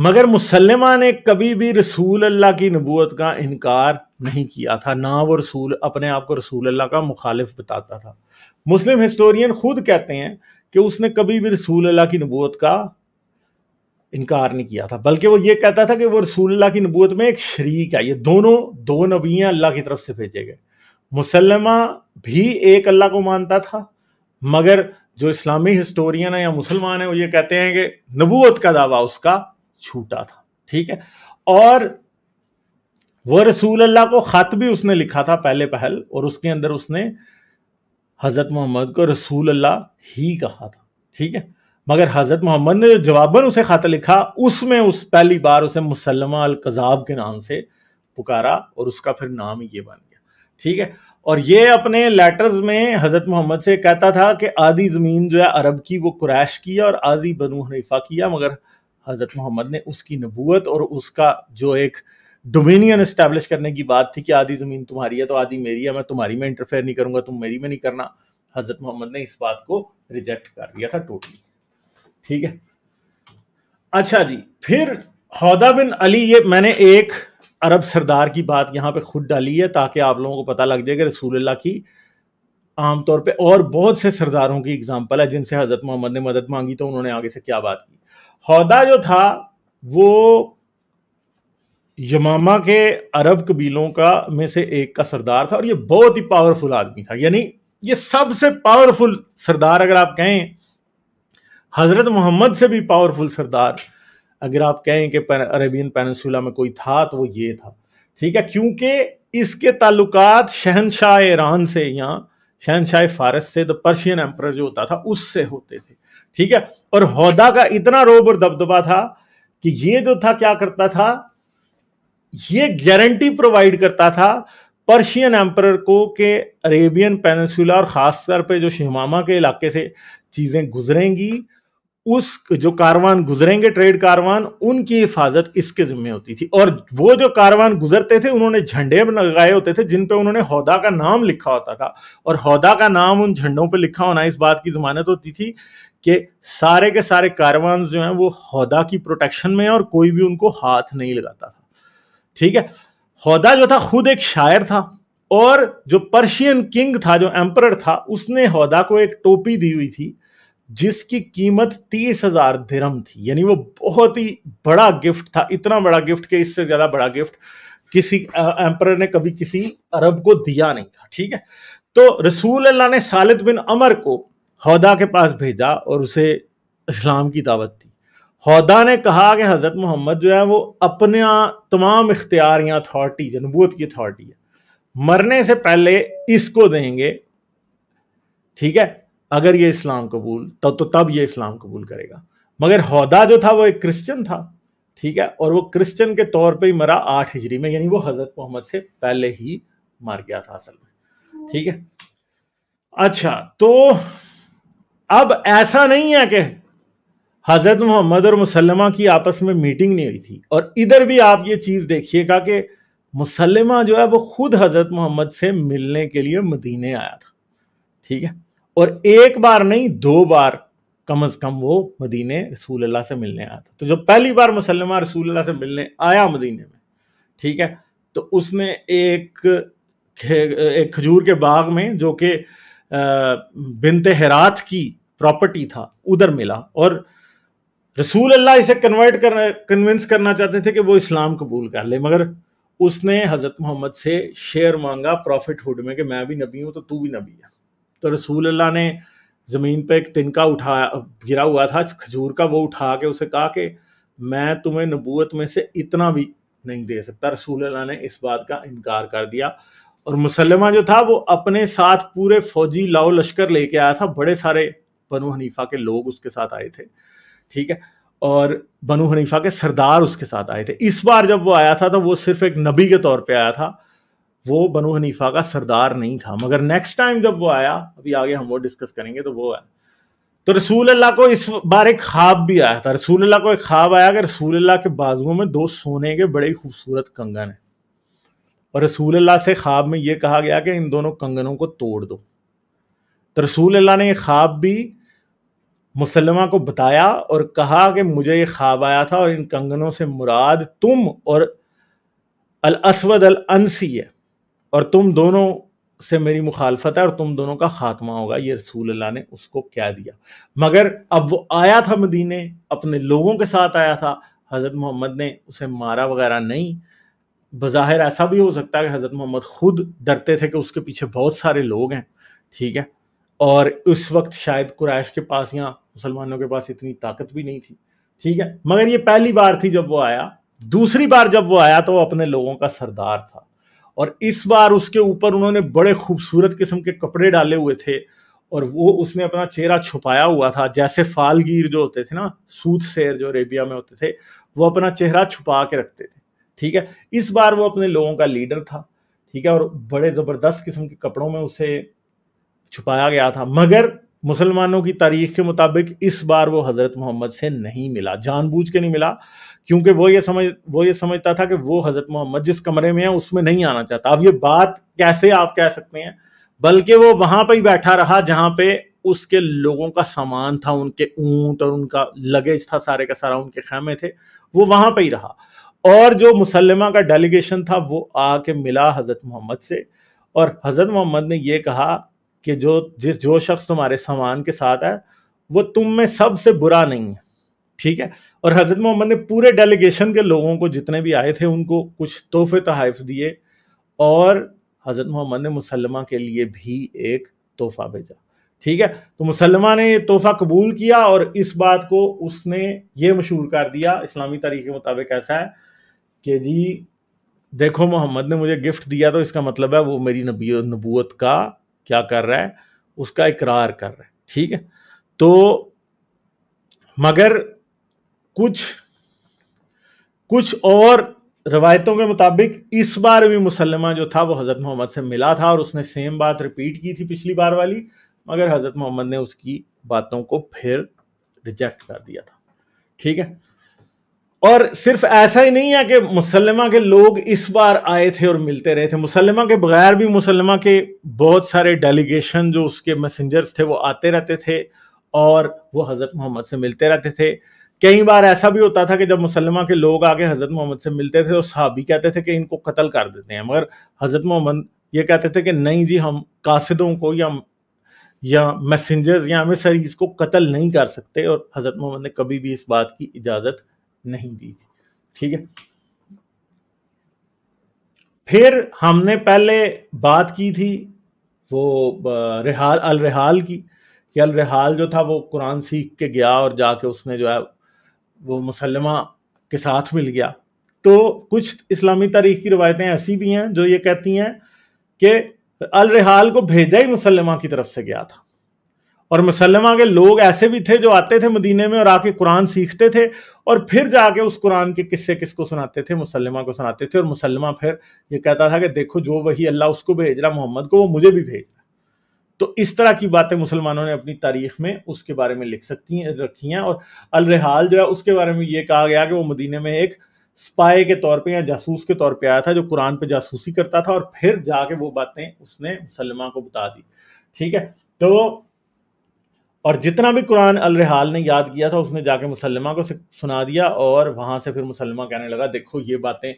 मगर मुसलमा ने कभी भी रसूल अल्लाह की नबूत का इनकार नहीं किया था ना वो रसूल अपने आप को रसूल अल्लाह का मुखालिफ बताता था मुस्लिम हिस्टोरियन खुद कहते हैं कि उसने कभी भी रसूल अल्लाह की नबूत का इनकार नहीं किया था बल्कि वो ये कहता था कि वो रसूल्ला की नबूत में एक शरीक है ये दोनों दो नबियाँ अल्लाह की तरफ से भेजे गए मुसलमा भी एक अल्लाह को मानता था मगर जो इस्लामी हिस्टोरियन है या मुसलमान है वो ये कहते हैं कि नबूत का दावा उसका छूटा था ठीक है और वह रसूल अल्लाह को ख़त भी उसने लिखा था पहले पहल और उसके अंदर उसने हज़रत मोहम्मद को रसूल अल्लाह ही कहा था ठीक है मगर हजरत मोहम्मद ने जो जवाबन उसे ख़त लिखा उसमें उस पहली बार उसे मुसलमा अल कज़ाब के नाम से पुकारा और उसका फिर नाम ये बन गया ठीक है और ये अपने लेटर्स में हज़रत मोहम्मद से कहता था कि आधी ज़मीन जो है अरब की वो कुरैश की और आधी बनु हनीफा किया मगर हज़रत मोहम्मद ने उसकी नबूत और उसका जो एक डोमिनियन इस्टेब्लिश करने की बात थी कि आधी ज़मीन तुम्हारी है तो आधी मेरी है मैं तुम्हारी में इंटरफेयर नहीं करूँगा तुम मेरी में नहीं करना हज़रत मोहम्मद ने इस बात को रिजेक्ट कर दिया था टोटली ठीक है अच्छा जी फिर हौदा बिन अली ये मैंने एक अरब सरदार की बात यहां पे खुद डाली है ताकि आप लोगों को पता लग जाए कि रसूलुल्लाह की आमतौर पे और बहुत से सरदारों की एग्जाम्पल है जिनसे हज़रत मोहम्मद ने मदद मांगी तो उन्होंने आगे से क्या बात की हौदा जो था वो यमामा के अरब कबीलों का में से एक का सरदार था और ये बहुत ही पावरफुल आदमी था यानी ये सबसे पावरफुल सरदार अगर आप कहें हज़रत मोहम्मद से भी पावरफुल सरदार अगर आप कहें कि अरेबियन पेनसुला में कोई था तो वो ये था ठीक है क्योंकि इसके ताल्लुक शहनशाह ईरान से या शहनशाह फारस से तो पर्शियन एम्पर जो होता था उससे होते थे ठीक है और हौदा का इतना रोब और दबदबा था कि ये जो था क्या करता था ये गारंटी प्रोवाइड करता था पर्शियन एम्पर को के अरेबियन पेनसुला और खासतौर पर जो शहमामा के इलाके से चीज़ें गुजरेंगी उस जो कारवान गुजरेंगे ट्रेड कारवान उनकी हिफाजत इसके जिम्मे होती थी और वो जो कारवान गुजरते थे उन्होंने झंडे लगाए होते थे जिन पे उन्होंने हौदा का नाम लिखा होता था और हौदा का नाम उन झंडों पे लिखा होना इस बात की जमानत होती थी कि सारे के सारे कारवान जो हैं वो हौदा की प्रोटेक्शन में और कोई भी उनको हाथ नहीं लगाता था ठीक है हौदा जो था खुद एक शायर था और जो पर्शियन किंग था जो एम्पर था उसने हौदा को एक टोपी दी हुई थी जिसकी कीमत तीस हजार धर्म थी यानी वो बहुत ही बड़ा गिफ्ट था इतना बड़ा गिफ्ट कि इससे ज्यादा बड़ा गिफ्ट किसी एम्पर ने कभी किसी अरब को दिया नहीं था ठीक है तो रसूल अल्लाह ने सालिद बिन अमर को हौदा के पास भेजा और उसे इस्लाम की दावत दी हौदा ने कहा कि हज़रत मोहम्मद जो है वो अपने तमाम इख्तियार या अथॉरिटी जनबूत की अथॉरिटी है मरने से पहले इसको देंगे ठीक है अगर ये इस्लाम कबूल तो, तो तब ये इस्लाम कबूल करेगा मगर हौदा जो था वो एक क्रिश्चियन था ठीक है और वो क्रिश्चियन के तौर पे ही मरा आठ हिजरी में यानी वो हजरत मोहम्मद से पहले ही मार गया था असल में ठीक है अच्छा तो अब ऐसा नहीं है कि हजरत मोहम्मद और मुसलमा की आपस में मीटिंग नहीं हुई थी और इधर भी आप ये चीज देखिएगा कि मुसलमा जो है वो खुद हजरत मोहम्मद से मिलने के लिए मदीने आया था ठीक है और एक बार नहीं दो बार कम अज कम वो मदीने रसूल अल्लाह से मिलने आया था तो जब पहली बार मुसलमान रसूल अल्लाह से मिलने आया मदीने में ठीक है तो उसने एक एक खजूर के बाग में जो कि बिनते हैरात की प्रॉपर्टी था उधर मिला और रसूल अल्लाह इसे कन्वर्ट कर कन्विंस करना चाहते थे कि वो इस्लाम कबूल कर ले मगर उसने हज़रत मोहम्मद से शेयर मांगा प्रॉफिट हुड में कि मैं भी नबी हूँ तो तू भी नबी है तो रसूल अल्लाह ने ज़मीन पे एक तिनका उठा गिरा हुआ था खजूर का वो उठा के उसे कहा कि मैं तुम्हें नबूत में से इतना भी नहीं दे सकता रसूल अल्लाह ने इस बात का इनकार कर दिया और मुसलमा जो था वो अपने साथ पूरे फौजी लाओ लश्कर लेके आया था बड़े सारे बनु हनीफा के लोग उसके साथ आए थे ठीक है और बनु हनीफा के सरदार उसके साथ आए थे इस बार जब वो आया था तो वो सिर्फ एक नबी के तौर पे आया था वो बनो हनीफा का सरदार नहीं था मगर नेक्स्ट टाइम जब वो आया अभी आगे हम वो डिस्कस करेंगे तो वो है तो रसूल अल्लाह को इस बार एक ख्वाब भी आया था रसूल अल्लाह को एक ख्वाब आया कि रसूल अल्लाह के बाजुओं में दो सोने के बड़े खूबसूरत कंगन है और रसूल अल्लाह से ख्वाब में ये कहा गया कि इन दोनों कंगनों को तोड़ दो तो रसूल अल्लाह ने यह ख्वाब भी मुसलमा को बताया और कहा कि मुझे ये ख्वाब आया था और इन कंगनों से मुराद तुम और अल असवद अल अनसी है और तुम दोनों से मेरी मुखालफत है और तुम दोनों का खात्मा होगा ये रसूल अल्लाह ने उसको क्या दिया मगर अब वो आया था मदीने अपने लोगों के साथ आया था हज़रत मोहम्मद ने उसे मारा वगैरह नहीं बज़ाहिर ऐसा भी हो सकता है कि हज़रत मोहम्मद खुद डरते थे कि उसके पीछे बहुत सारे लोग हैं ठीक है और उस वक्त शायद कुरैश के पास या मुसलमानों के पास इतनी ताकत भी नहीं थी ठीक है मगर ये पहली बार थी जब वो आया दूसरी बार जब वो आया तो वो अपने लोगों का सरदार था और इस बार उसके ऊपर उन्होंने बड़े खूबसूरत किस्म के कपड़े डाले हुए थे और वो उसने अपना चेहरा छुपाया हुआ था जैसे फालगीर जो होते थे ना सूत शेर जो अरेबिया में होते थे वो अपना चेहरा छुपा के रखते थे ठीक है इस बार वो अपने लोगों का लीडर था ठीक है और बड़े ज़बरदस्त किस्म के कपड़ों में उसे छुपाया गया था मगर मुसलमानों की तारीख के मुताबिक इस बार वो हज़रत मोहम्मद से नहीं मिला जानबूझ के नहीं मिला क्योंकि वो ये समझ वो ये समझता था कि वो हज़रत मोहम्मद जिस कमरे में है उसमें नहीं आना चाहता अब ये बात कैसे आप कह सकते हैं बल्कि वो वहां पर ही बैठा रहा जहां पे उसके लोगों का सामान था उनके ऊंट और उनका लगेज था सारे का सारा उनके खेमे थे वो वहां पर ही रहा और जो मुसलमा का डेलीगेशन था वो आके मिला हज़रत मोहम्मद से और हज़रत मोहम्मद ने ये कहा कि जो जिस जो शख्स तुम्हारे सामान के साथ है वो तुम में सबसे बुरा नहीं है ठीक है और हज़रत मोहम्मद ने पूरे डेलीगेशन के लोगों को जितने भी आए थे उनको कुछ तोहफे तहफ़ दिए और हज़रत मोहम्मद ने मुसलमा के लिए भी एक तोहफ़ा भेजा ठीक है तो मुसलमा ने ये तोहफ़ा कबूल किया और इस बात को उसने ये मशहूर कर दिया इस्लामी तारीख के मुताबिक ऐसा है कि जी देखो मोहम्मद ने मुझे गिफ्ट दिया तो इसका मतलब है वो मेरी नबी नबूत का क्या कर रहा है उसका इकरार कर रहा है ठीक है तो मगर कुछ कुछ और रवायतों के मुताबिक इस बार भी मुसलमा जो था वो हज़रत मोहम्मद से मिला था और उसने सेम बात रिपीट की थी पिछली बार वाली मगर हज़रत मोहम्मद ने उसकी बातों को फिर रिजेक्ट कर दिया था ठीक है और सिर्फ ऐसा ही नहीं है कि मुसलमा के लोग इस बार आए थे और मिलते रहे थे मुसलमा के बगैर भी मुसलमा के बहुत सारे डेलीगेशन जो उसके मैसेंजर्स थे वो आते रहते थे और वो हज़रत मोहम्मद से मिलते रहते थे कई बार ऐसा भी होता था कि जब मुसलमा के लोग आके हज़रत मोहम्मद से मिलते थे तो सहाबी कहते थे कि इनको कत्ल कर देते हैं मगर हज़रत मोहम्मद ये कहते थे कि नहीं जी हम कासिदों को या या मैसेंजर्स या मिसरीज को कत्ल नहीं कर सकते और हज़रत मोहम्मद ने कभी भी इस बात की इजाज़त नहीं दी थी ठीक है फिर हमने पहले बात की थी वो रिहाल अल रिहाल की कि अल रिहाल जो था वो कुरान सीख के गया और जाके उसने जो है वो मुसलमा के साथ मिल गया तो कुछ इस्लामी तारीख की रवायतें ऐसी भी हैं जो ये कहती हैं कि अल रिहाल को भेजा ही मुसलमा की तरफ से गया था और मुसलमा के लोग ऐसे भी थे जो आते थे मदीने में और आके कुरान सीखते थे और फिर जाके उस कुरान के किस्से किसको सुनाते थे मुसलमा को सुनाते थे और मुसलमा फिर ये कहता था कि देखो जो वही अल्लाह उसको भेज रहा मोहम्मद को वो मुझे भी भेज रहा तो इस तरह की बातें मुसलमानों ने अपनी तारीख में उसके बारे में लिख सकती हैं रखी हैं और अलरहाल जो है उसके बारे में ये कहा गया कि वो मदीने में एक स्पाई के तौर पे या जासूस के तौर पे आया था जो कुरान पे जासूसी करता था और फिर जाके वो बातें उसने मुसलमा को बता दी ठीक है तो और जितना भी कुरान अलरहाल ने याद किया था उसने जाके मुसलमा को सुना दिया और वहाँ से फिर मुसलमा कहने लगा देखो ये बातें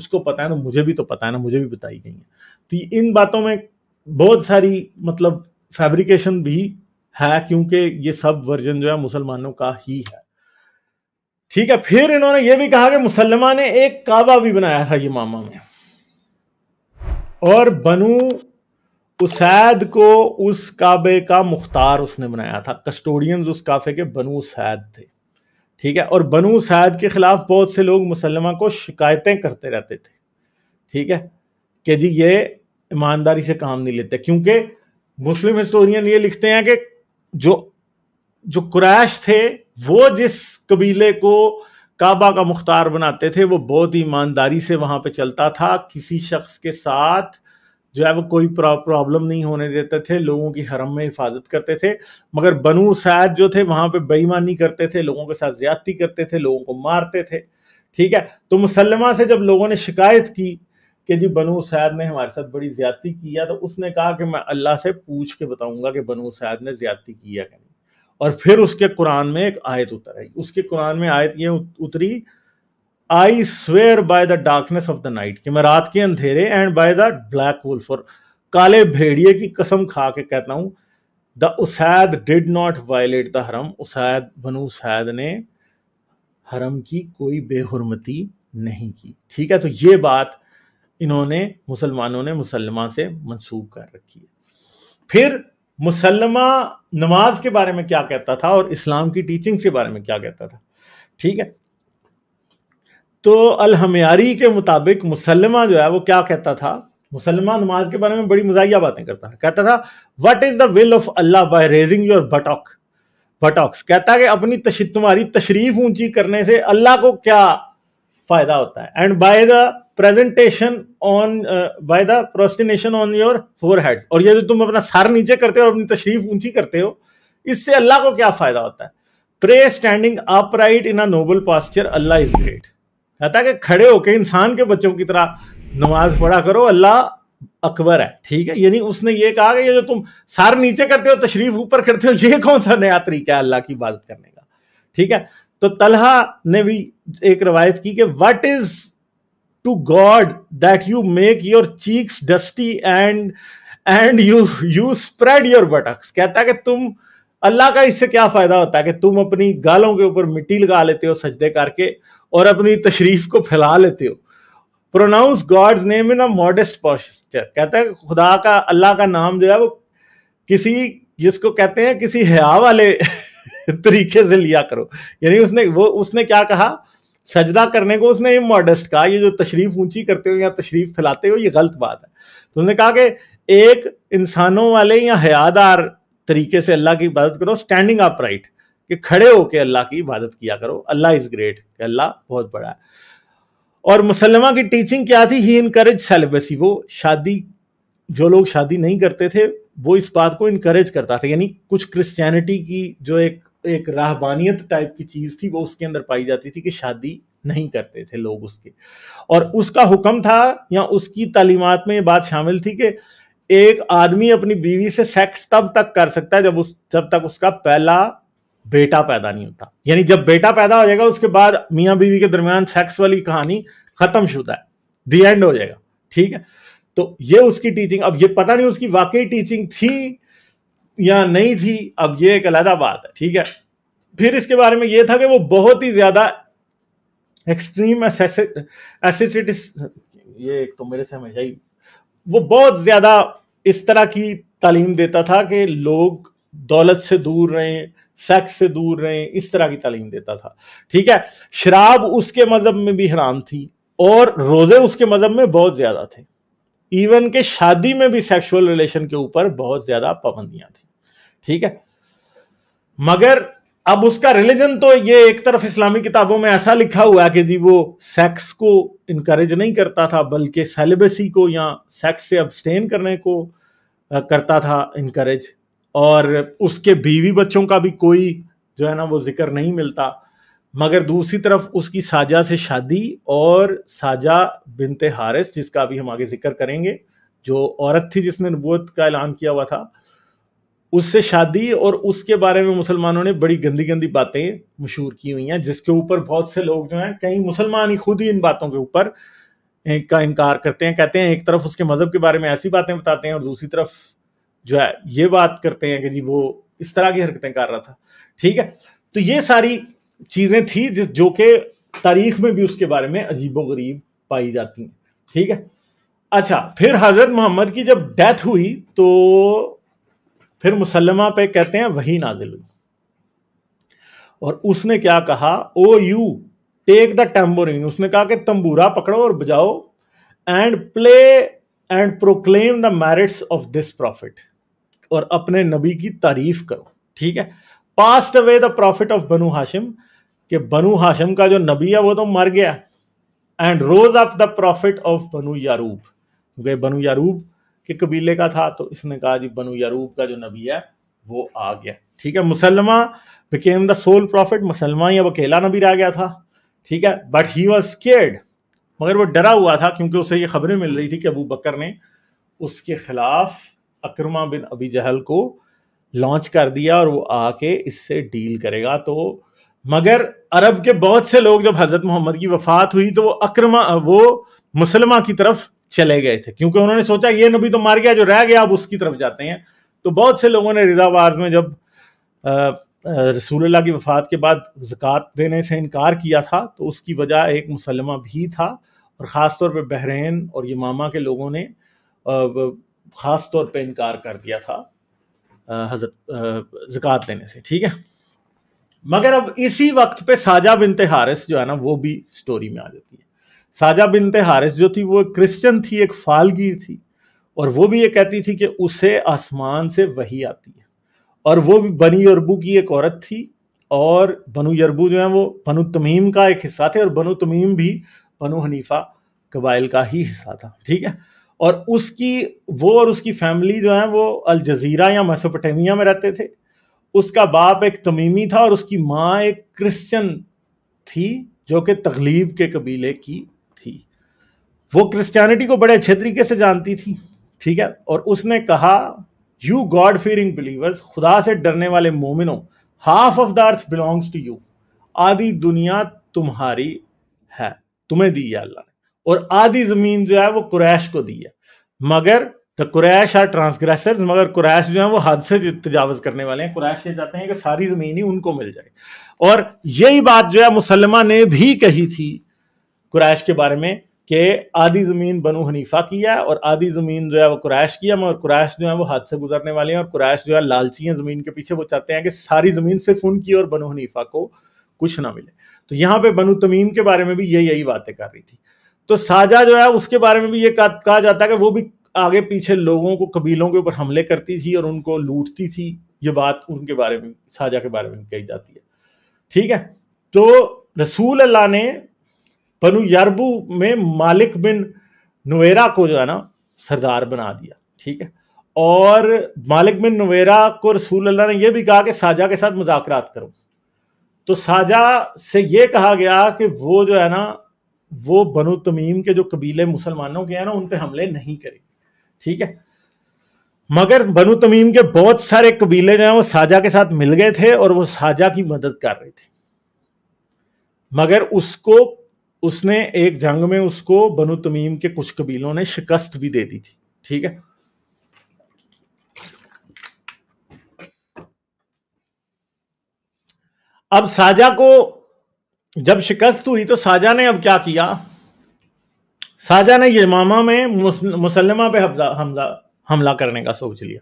उसको पता है ना मुझे भी तो पता है ना मुझे भी बताई गई हैं तो इन बातों में बहुत सारी मतलब फैब्रिकेशन भी है क्योंकि ये सब वर्जन जो है मुसलमानों का ही है ठीक है फिर इन्होंने ये भी कहा कि मुसलमान ने एक काबा भी बनाया था ये मामा में और बनु उसैद को उस काबे का मुख्तार उसने बनाया था कस्टोडियंस उस काफे के बनु सैद थे ठीक है और बनु सैद के खिलाफ बहुत से लोग मुसलमा को शिकायतें करते रहते थे ठीक है कि जी ये ईमानदारी से काम नहीं लेते क्योंकि मुस्लिम हिस्टोरियन ये लिखते हैं कि जो जो क्रैश थे वो जिस कबीले को काबा का मुख्तार बनाते थे वो बहुत ईमानदारी से वहां पे चलता था किसी शख्स के साथ जो है वो कोई प्रॉब्लम नहीं होने देते थे लोगों की हरम में हिफाजत करते थे मगर बनु सैद जो थे वहाँ पे बेईमानी करते थे लोगों के साथ ज्यादती करते थे लोगों को मारते थे ठीक है तो मुसलमा से जब लोगों ने शिकायत की कि जी बनु सैद ने हमारे साथ बड़ी ज्यादती किया तो उसने कहा कि मैं अल्लाह से पूछ के बताऊंगा कि बनु सैद ने ज्यादती किया क्या नहीं और फिर उसके कुरान में एक आयत उतर आई उसके कुरान में आयत ये उतरी I swear by the darkness of the night कि मैं रात के अंधेरे and by the black wolf और काले भेड़िए की कसम खा के कहता हूं the Usaid did not violate the हरम उसैद बनु उसैद ने हरम की कोई बेहरमती नहीं की ठीक है तो ये बात इन्होंने मुसलमानों ने मुसलमा से मंसूब कर रखी है फिर मुसलमा नमाज के बारे में क्या कहता था और इस्लाम की टीचिंग्स के बारे में क्या कहता था ठीक है तो अलहमयारी के मुताबिक मुसलमा जो है वो क्या कहता था मुसलमान नमाज के बारे में बड़ी मजाया बातें करता था कहता था what is the will of Allah by raising your buttock buttocks कहता है कि अपनी तश, तुम्हारी तशरीफ ऊंची करने से अल्लाह को क्या फायदा होता है and by the presentation on by the prostration on your foreheads और ये जो तुम अपना सर नीचे करते हो और अपनी तशरीफ ऊंची करते हो इससे अल्लाह को क्या फायदा होता है pray standing upright in a noble posture Allah is great कहता है कि खड़े होके इंसान के बच्चों की तरह नमाज पढ़ा करो अल्लाह अकबर है ठीक है यानी उसने ये कहा कि ये जो तुम सार नीचे करते हो तशरीफ ऊपर करते हो ये कौन सा नया तरीका है अल्लाह की इबादत करने का ठीक है तो तलहा ने भी एक रवायत की कि what is to God that you make your cheeks dusty and and you you spread your buttocks कहता है कि तुम अल्लाह का इससे क्या फायदा होता है कि तुम अपनी गालों के ऊपर मिट्टी लगा लेते हो सजदे करके और अपनी तशरीफ को फैला लेते हो pronounce God's name in a modest posture कहते हैं खुदा का अल्लाह का नाम जो है वो किसी जिसको कहते हैं किसी हया वाले तरीके से लिया करो यानी उसने वो उसने क्या कहा सजदा करने को उसने मॉडेस्ट कहा ये जो तशरीफ ऊंची करते हो या तशरीफ फैलाते हो ये गलत बात है तो उसने कहा कि एक इंसानों वाले या हयादार तरीके से अल्लाह की इबादत करो स्टैंडिंग अप राइट कि खड़े होकर अल्लाह की इबादत किया करो अल्लाह इज ग्रेट अल्लाह बहुत बड़ा है और मुसलमा की टीचिंग क्या थी ही इनकरेज सेलिब्रेसी वो शादी जो लोग शादी नहीं करते थे वो इस बात को इनकरेज करता था यानी कुछ क्रिश्चियनिटी की जो एक एक राहबानियत टाइप की चीज़ थी वो उसके अंदर पाई जाती थी कि शादी नहीं करते थे लोग उसके और उसका हुक्म था या उसकी तालीमत में ये बात शामिल थी कि एक आदमी अपनी बीवी से सेक्स तब तक कर सकता है जब उस जब तक उसका पहला बेटा पैदा नहीं होता यानी जब बेटा पैदा हो जाएगा उसके बाद मियाँ बीवी के दरमियान सेक्स वाली कहानी खत्म शुदा है दी एंड हो जाएगा ठीक है तो ये उसकी टीचिंग अब ये पता नहीं उसकी वाकई टीचिंग थी या नहीं थी अब ये एक अलहदा बात है ठीक है फिर इसके बारे में यह था कि वो बहुत ही ज्यादा एक्सट्रीम एसिटिस ये एक तो मेरे से हमेशा ही वो बहुत ज़्यादा इस तरह की तालीम देता था कि लोग दौलत से दूर रहें सेक्स से दूर रहें इस तरह की तालीम देता था ठीक है शराब उसके मज़हब में भी हराम थी और रोज़े उसके मज़हब में बहुत ज़्यादा थे इवन के शादी में भी सेक्सुअल रिलेशन के ऊपर बहुत ज़्यादा पाबंदियां थी ठीक है मगर अब उसका रिलीजन तो ये एक तरफ इस्लामी किताबों में ऐसा लिखा हुआ है कि जी वो सेक्स को इनक्रेज नहीं करता था बल्कि सेलिबसी को या सेक्स से अब्सटेन करने को करता था इनकरेज और उसके बीवी बच्चों का भी कोई जो है ना वो जिक्र नहीं मिलता मगर दूसरी तरफ उसकी साजा से शादी और साजा बिनते हारिस जिसका अभी हम आगे जिक्र करेंगे जो औरत थी जिसने नबूत का ऐलान किया हुआ था उससे शादी और उसके बारे में मुसलमानों ने बड़ी गंदी गंदी बातें मशहूर की हुई हैं जिसके ऊपर बहुत से लोग जो हैं कई मुसलमान ही खुद ही इन बातों के ऊपर का इनकार करते हैं कहते हैं एक तरफ उसके मज़हब के बारे में ऐसी बातें बताते हैं और दूसरी तरफ जो है ये बात करते हैं कि जी वो इस तरह की हरकतें कर रहा था ठीक है तो ये सारी चीज़ें थी जिस जो कि तारीख में भी उसके बारे में अजीबो गरीब पाई जाती हैं ठीक है अच्छा फिर हज़रत मोहम्मद की जब डेथ हुई तो फिर मुसलमा पे कहते हैं वही नाजिल हुई और उसने क्या कहा O you take the tambourine उसने कहा कि तंबूरा पकड़ो और बजाओ and play and proclaim the merits of this prophet और अपने नबी की तारीफ करो ठीक है passed away the prophet of Banu Hashim के बनु हाशिम का जो नबी है वो तो मर गया and rose up the prophet of Banu Yarub क्योंकि बनु यारूब के कबीले का था तो इसने कहा जी बनु यारूब का जो नबी है वो आ गया ठीक है Musaylima became the sole prophet Musaylima ही अब अकेला नबी रह गया था ठीक है बट ही वॉज केयर्ड मगर वो डरा हुआ था क्योंकि उसे ये खबरें मिल रही थी कि अबू बकर ने उसके खिलाफ अक्रमा बिन अबी जहल को लॉन्च कर दिया और वो आके इससे डील करेगा तो मगर अरब के बहुत से लोग जब हज़रत मोहम्मद की वफ़ात हुई तो वो अक्रमा वो मुसलमा की तरफ चले गए थे क्योंकि उन्होंने सोचा ये नबी तो मार गया जो रह गया अब उसकी तरफ जाते हैं तो बहुत से लोगों ने रिदावार्ज में जब रसूल की वफ़ात के बाद जक़ात देने से इनकार किया था तो उसकी वजह एक मुसलमा भी था और ख़ास तौर पर बहरीन और यमामा के लोगों ने ख़ास तौर पर इनकार कर दिया था हजरत ज़क़़त देने से ठीक है मगर अब इसी वक्त पे साजा बिनते हारिस जो है ना वो भी स्टोरी में आ जाती है साजा बिनते हारिस जो थी वो क्रिश्चियन थी एक फालगी थी और वो भी ये कहती थी कि उसे आसमान से वही आती है और वो भी बनी यरबू की एक औरत थी और बनु यरबू जो है वो बनु तमीम का एक हिस्सा थे और बनु तमीम भी बनु हनीफा कबाइल का ही हिस्सा था ठीक है और उसकी वो और उसकी फैमिली जो है वो अल जजीरा या मेसोपोटामिया में रहते थे उसका बाप एक तमीमी था और उसकी माँ एक क्रिश्चियन थी जो कि तगलीब के कबीले की वो क्रिश्चियनिटी को बड़े अच्छे तरीके से जानती थी ठीक है और उसने कहा यू गॉड फीरिंग बिलीवर्स खुदा से डरने वाले मोमिनो half of the earth belongs to you आधी दुनिया तुम्हारी है तुम्हें दी है अल्लाह ने और आधी जमीन जो है वो कुरैश को दी है मगर द कुरैश आर ट्रांसग्रेसर्स मगर कुरैश जो है वो हद से तजावज करने वाले हैं कुरैश ये चाहते हैं कि सारी जमीन ही उनको मिल जाए और यही बात जो है मुसलमा ने भी कही थी कुरैश के बारे में कि आधी ज़मीन बनो हनीफा की है और आधी ज़मीन जो है वो कुरैश की है और कुरैश जो है वो हाथ से गुजरने वाले हैं और कुरैश जो है लालची हैं ज़मीन के पीछे वो चाहते हैं कि सारी ज़मीन सिर्फ उनकी और बनो हनीफा को कुछ ना मिले तो यहाँ पे बनो तमीम के बारे में भी यही यही बातें कर रही थी तो साजा जो है उसके बारे में भी ये कहा जाता है कि वो भी आगे पीछे लोगों को कबीलों के ऊपर हमले करती थी और उनको लूटती थी ये बात उनके बारे में साजा के बारे में कही जाती है ठीक है तो रसूल अल्लाह ने बनु यारबू में मालिक बिन नवेरा को जो है ना सरदार बना दिया ठीक है और मालिक बिन नवेरा को रसूल अल्लाह ने यह भी कहा कि साजा के साथ मुजाकरात करो तो साजा से यह कहा गया कि वो जो है ना वो बनु तमीम के जो कबीले मुसलमानों के हैं ना उन पर हमले नहीं करेंगे ठीक है मगर बनु तमीम के बहुत सारे कबीले जो हैं वो साजा के साथ मिल गए थे और वो साजा की मदद कर रहे थे मगर उसको उसने एक जंग में उसको बनु तमीम के कुछ कबीलों ने शिकस्त भी दे दी थी ठीक है अब साजा को जब शिकस्त हुई तो साजा ने अब क्या किया साजा ने यमामा में मुसलमा पे हमला हमला करने का सोच लिया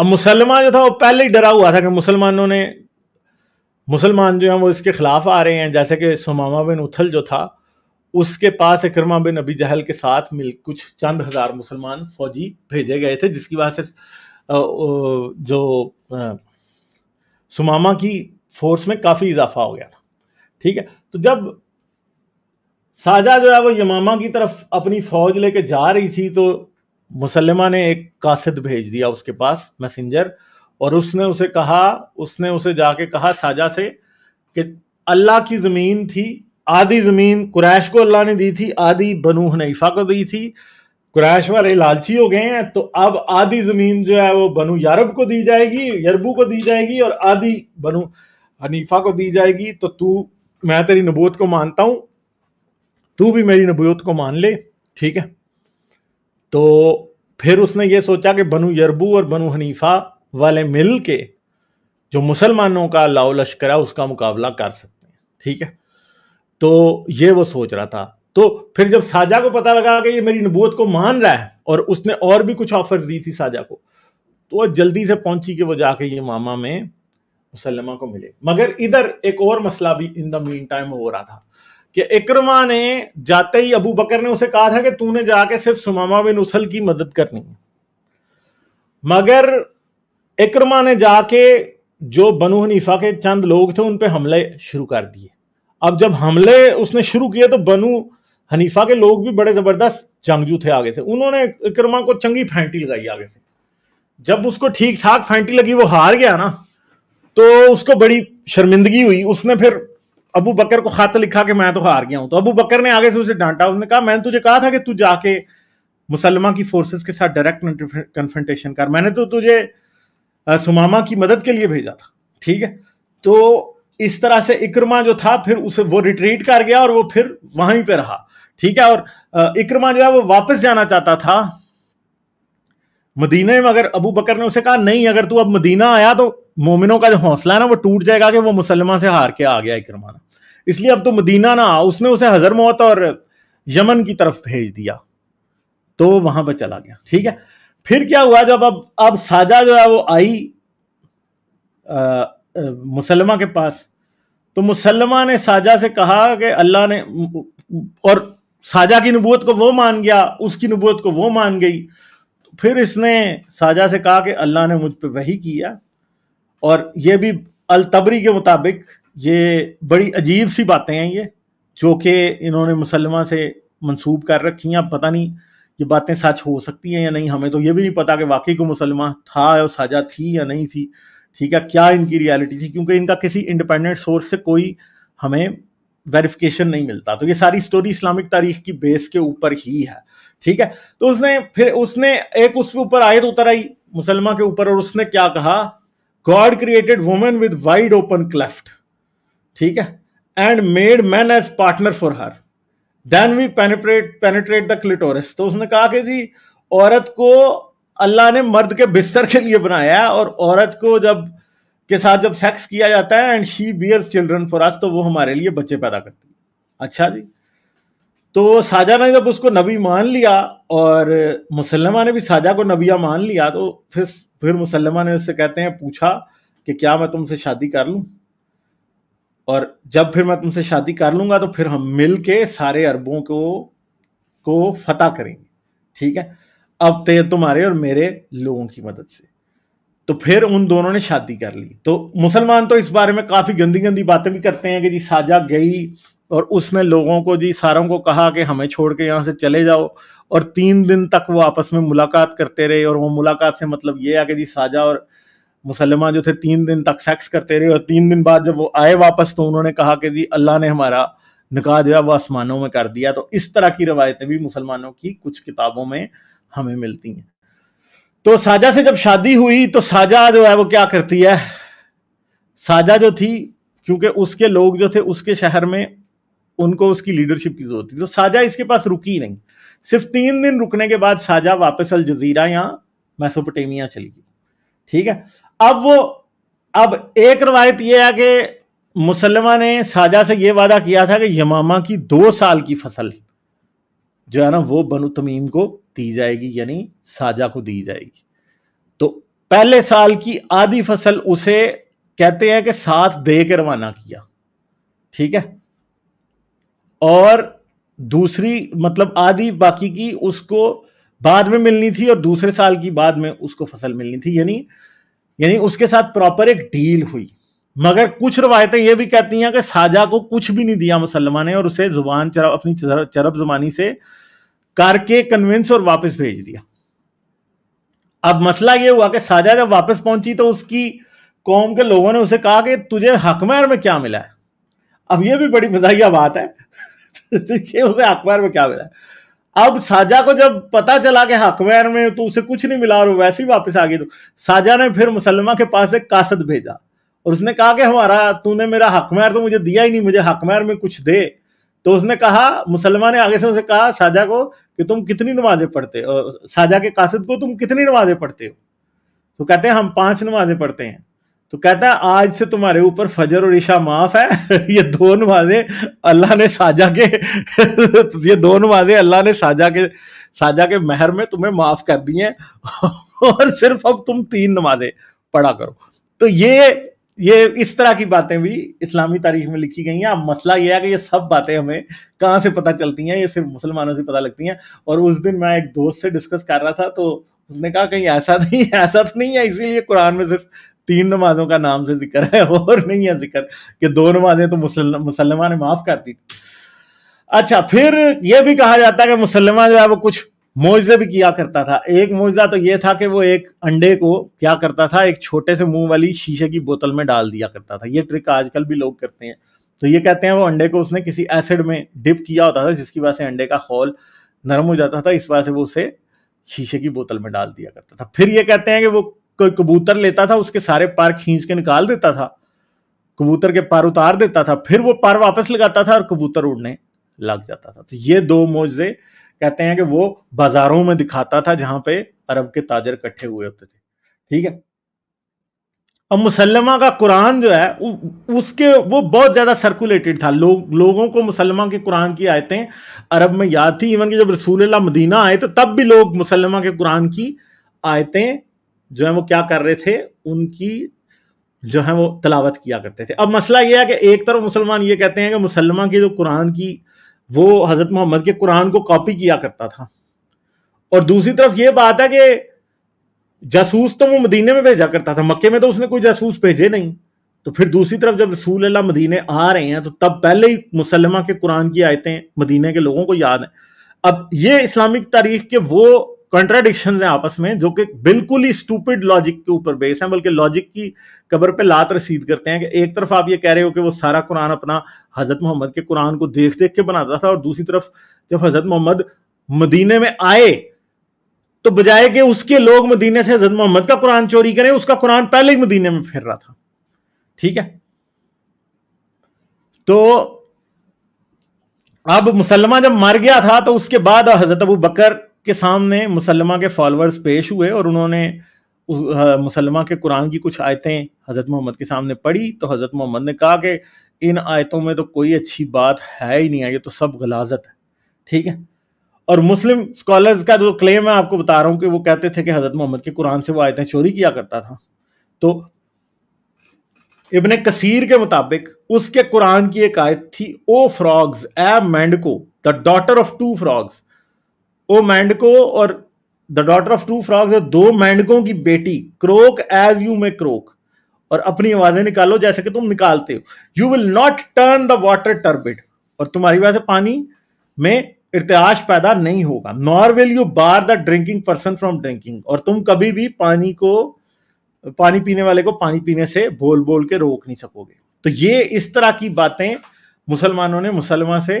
अब मुसलमा जो था वो पहले ही डरा हुआ था कि मुसलमानों ने मुसलमान जो हैं वो इसके खिलाफ आ रहे हैं जैसे कि सुमामा बिन उथल जो था उसके पास इक्रमा बिन अबी जहल के साथ मिल कुछ चंद हजार मुसलमान फौजी भेजे गए थे जिसकी वजह से जो सुमामा की फोर्स में काफ़ी इजाफा हो गया था ठीक है तो जब साजा जो है वो यमामा की तरफ अपनी फौज लेके जा रही थी तो मुसलमा ने एक कासिद भेज दिया उसके पास मैसेंजर और उसने उसे कहा उसने उसे जाके कहा साजा से कि अल्लाह की ज़मीन थी आधी ज़मीन कुरैश को अल्लाह ने दी थी आधी बनू हनीफा को दी थी कुरैश वाले लालची हो गए हैं तो अब आधी ज़मीन जो है वो बनु यारब को दी जाएगी यरबू को दी जाएगी और आधी बनु हनीफा को दी जाएगी तो तू मैं तेरी नबूत को मानता हूं तू भी मेरी नबूत को मान ले ठीक है तो फिर उसने ये सोचा कि बनु यरबू और बनु हनीफा वाले मिल के जो मुसलमानों का लाओ लश्कर है उसका मुकाबला कर सकते हैं ठीक है तो ये वो सोच रहा था तो फिर जब साजा को पता लगा कि ये मेरी नबूत को मान रहा है और उसने और भी कुछ ऑफर दी थी साजा को तो वह जल्दी से पहुंची कि वो जाके ये मामा में मुसलमा को मिले मगर इधर एक और मसला भी इन द मीन टाइम हो रहा था कि इक्रमा ने जाते ही अबू बकर ने उसे कहा था कि तूने जाके सिर्फ सुमामा बिन उसल की मदद करनी है मगर इक्रमा ने जाके जो बनु हनीफा के चंद लोग थे उन पर हमले शुरू कर दिए अब जब हमले उसने शुरू किए तो बनु हनीफा के लोग भी बड़े ज़बरदस्त जंगजू थे आगे से उन्होंने इक्रमा को चंगी फैंटी लगाई आगे से जब उसको ठीक ठाक फैंटी लगी वो हार गया ना तो उसको बड़ी शर्मिंदगी हुई उसने फिर अबू बकर को खात लिखा कि मैं तो हार गया हूं तो अबू बकर ने आगे से उसे डांटा उसने कहा मैंने तुझे कहा था कि तू जाके मुसलमा की फोर्सेस के साथ डायरेक्ट कन्फ्रंटेशन कर मैंने तो तुझे सुमामा की मदद के लिए भेजा था ठीक है तो इस तरह से इक्रमा जो था फिर उसे वो रिट्रीट कर गया और वो फिर वहीं पे रहा ठीक है और इक्रमा जो है वो वापस जाना चाहता था मदीने में अगर अबू बकर ने उसे कहा नहीं अगर तू अब मदीना आया तो मोमिनों का जो हौसला है ना वो टूट जाएगा कि वो मुसलमान से हार के आ गया इक्रमा इसलिए अब तो मदीना ना उसने उसे हजर मौत और यमन की तरफ भेज दिया तो वहां पर चला गया ठीक है फिर क्या हुआ जब अब अब साजा जो है वो आई मुसलमा के पास तो मुसलमा ने साजा से कहा कि अल्लाह ने और साजा की नबूत को वो मान गया उसकी नबूत को वो मान गई फिर इसने साजा से कहा कि अल्लाह ने मुझ पर वही किया और ये भी अलतबरी के मुताबिक ये बड़ी अजीब सी बातें हैं ये जो कि इन्होंने मुसलमा से मंसूब कर रखी हैं पता नहीं ये बातें सच हो सकती हैं या नहीं हमें तो ये भी नहीं पता कि वाकई को मुसलमान था या साझा थी या नहीं थी ठीक है क्या इनकी रियलिटी थी क्योंकि इनका किसी इंडिपेंडेंट सोर्स से कोई हमें वेरिफिकेशन नहीं मिलता तो ये सारी स्टोरी इस्लामिक तारीख की बेस के ऊपर ही है ठीक है तो उसने फिर उसने एक उसके ऊपर आयत उतर आई मुसलमान के ऊपर और उसने क्या कहा God created women with wide open cleft ठीक है and made man as partner for her then we penetrate penetrate the clitoris तो उसने कहा कि जी औरत को अल्लाह ने मर्द के बिस्तर के लिए बनाया है और औरत को जब के साथ जब सेक्स किया जाता है and she bears children for us तो वो हमारे लिए बच्चे पैदा करती है अच्छा जी तो साजा ने जब उसको नबी मान लिया और मुसलमा ने भी साजा को नबिया मान लिया तो फिर फिर मुसलमा ने उससे कहते हैं पूछा कि क्या मैं तुमसे शादी कर लूँ और जब फिर मैं तुमसे शादी कर लूंगा तो फिर हम मिल के सारे अरबों को को फतेह करेंगे ठीक है अब ते तो तुम्हारे और मेरे लोगों की मदद से तो फिर उन दोनों ने शादी कर ली तो मुसलमान तो इस बारे में काफ़ी गंदी गंदी बातें भी करते हैं कि जी साजा गई और उसने लोगों को जी सारों को कहा कि हमें छोड़ के यहाँ से चले जाओ और तीन दिन तक वो आपस में मुलाकात करते रहे और वो मुलाकात से मतलब ये है कि जी साजा और मुसलमा जो थे तीन दिन तक सेक्स करते रहे और तीन दिन बाद जब वो आए वापस तो उन्होंने कहा कि जी अल्लाह ने हमारा निकाह जो है वह आसमानों में कर दिया तो इस तरह की रवायतें भी मुसलमानों की कुछ किताबों में हमें मिलती हैं तो साजा से जब शादी हुई तो साजा जो है वो क्या करती है साजा जो थी क्योंकि उसके लोग जो थे उसके शहर में उनको उसकी लीडरशिप की जरूरत थी तो साजा इसके पास रुकी नहीं सिर्फ तीन दिन रुकने के बाद साजा वापस अल जजीरा या मैसोपोटेमिया चली गई ठीक है अब वो अब एक रवायत यह है कि मुसलमान ने साजा से ये वादा किया था कि यमामा की दो साल की फसल जो है ना वो बनु तमीम को दी जाएगी यानी साजा को दी जाएगी तो पहले साल की आधी फसल उसे कहते हैं कि साथ दे के रवाना किया ठीक है और दूसरी मतलब आधी बाकी की उसको बाद में मिलनी थी और दूसरे साल की बाद में उसको फसल मिलनी थी यानी यानी उसके साथ प्रॉपर एक डील हुई मगर कुछ रवायतें यह भी कहती हैं कि साजा को कुछ भी नहीं दिया मुसलमान ने और उसे जुबान चरब अपनी चरब जुबानी से करके कन्विंस और वापस भेज दिया अब मसला यह हुआ कि साजा जब वापस पहुंची तो उसकी कौम के लोगों ने उसे कहा कि तुझे हकमैर में क्या मिला है अब यह भी बड़ी मजाहिया बात है तो उसे अखबार में क्या मिला है अब साजा को जब पता चला कि हकमैर में तो उसे कुछ नहीं मिला और वैसे ही वापस आ गई तो साजा ने फिर मुसलमा के पास एक कासद भेजा और उसने कहा कि हमारा तूने मेरा हकमैर तो मुझे दिया ही नहीं मुझे हकमैर में कुछ दे तो उसने कहा मुसलमा ने आगे से उसे कहा साजा को कि तुम कितनी नमाजें पढ़ते हो साजा के कासिद को तुम कितनी नमाजें पढ़ते हो तो कहते हैं हम पांच नमाजें पढ़ते हैं तो कहता है आज से तुम्हारे ऊपर फजर और ईशा माफ है ये दो नमाजे अल्लाह ने साजा के ये दो नमाजें अल्लाह ने साजा के साजा के महर में तुम्हें माफ कर दी और सिर्फ अब तुम तीन नमाजें पढ़ा करो तो ये ये इस तरह की बातें भी इस्लामी तारीख में लिखी गई हैं अब मसला ये है कि ये सब बातें हमें कहाँ से पता चलती हैं ये सिर्फ मुसलमानों से पता लगती हैं और उस दिन मैं एक दोस्त से डिस्कस कर रहा था तो उसने कहा कहीं ऐसा नहीं ऐसा तो नहीं है इसीलिए कुरान में सिर्फ तीन नमाजों का नाम से जिक्र है और नहीं है जिक्र कि दो नमाजें तो मुसलमान ने माफ कर दी अच्छा फिर यह भी कहा जाता है कि मुसलमान जो है वो कुछ मुआवजे भी किया करता था एक मुआवजा तो ये था कि वो एक अंडे को क्या करता था एक छोटे से मुंह वाली शीशे की बोतल में डाल दिया करता था ये ट्रिक आजकल भी लोग करते हैं तो ये कहते हैं वो अंडे को उसने किसी एसिड में डिप किया होता था जिसकी वजह से अंडे का हॉल नरम हो जाता था इस वजह से वो उसे शीशे की बोतल में डाल दिया करता था फिर ये कहते हैं कि वो कोई कबूतर लेता था उसके सारे पार खींच के निकाल देता था कबूतर के पार उतार देता था फिर वो पार वापस लगाता था और कबूतर उड़ने लग जाता था तो ये दो मोजे कहते हैं कि वो बाजारों में दिखाता था जहां पे अरब के ताजर इकट्ठे हुए होते थे ठीक है अब मुसलमा का कुरान जो है उसके वो बहुत ज़्यादा सर्कुलेटेड था लो, लोगों को मुसलमा के कुरान की आयतें अरब में याद थी इवन कि जब रसूल मदीना आए तो तब भी लोग मुसलमा के कुरान की आयतें जो है वो क्या कर रहे थे उनकी जो है वो तलावत किया करते थे अब मसला यह है कि एक तरफ मुसलमान ये कहते हैं कि मुसलमान की जो कुरान की वो हज़रत मोहम्मद के कुरान को कॉपी किया करता था और दूसरी तरफ ये बात है कि जासूस तो वो मदीने में भेजा करता था मक्के में तो उसने कोई जासूस भेजे नहीं तो फिर दूसरी तरफ जब रसूल अल्लाह मदीने आ रहे हैं तो तब पहले ही मुसलमा के कुरान की आयतें मदीने के लोगों को याद हैं अब ये इस्लामिक तारीख के वो कॉन्ट्राडिक्शन है आपस में जो कि बिल्कुल ही स्टूपिड लॉजिक के ऊपर बेस है बल्कि लॉजिक की कबर पे लात रसीद करते हैं कि एक तरफ आप ये कह रहे हो कि वो सारा कुरान अपना हजरत मोहम्मद के कुरान को देख देख के बनाता था और दूसरी तरफ जब हजरत मोहम्मद मदीने में आए तो बजाय कि उसके लोग मदीने से हजरत मोहम्मद का कुरान चोरी करें उसका कुरान पहले ही मदीने में फिर रहा था ठीक है तो अब मुसलमा जब मर गया था तो उसके बाद हजरत अबू बकर के सामने मुसलमा के फॉलोअर्स पेश हुए और उन्होंने मुसलमा के कुरान की कुछ आयतें हज़रत मोहम्मद के सामने पढ़ी तो हज़रत मोहम्मद ने कहा कि इन आयतों में तो कोई अच्छी बात है ही नहीं है ये तो सब गलाजत है ठीक है और मुस्लिम स्कॉलर्स का जो क्लेम है आपको बता रहा हूँ कि वो कहते थे कि हज़रत मोहम्मद के कुरान से वो आयतें चोरी किया करता था तो इबन कसीर के मुताबिक उसके कुरान की एक आयत थी ओ फ्रॉग्स ए मैंडको the daughter of two frogs O मैंडको और the daughter of two frogs दो मैंडकों की बेटी croak as you may croak और अपनी आवाजें निकालो जैसे कि तुम निकालते हो you will not turn the water turbid और तुम्हारी वजह से पानी में इर्तिहास पैदा नहीं होगा nor will you bar the drinking person from drinking और तुम कभी भी पानी को पानी पीने वाले को पानी पीने से बोल बोल के रोक नहीं सकोगे तो ये इस तरह की बातें मुसलमानों ने मुसलमान से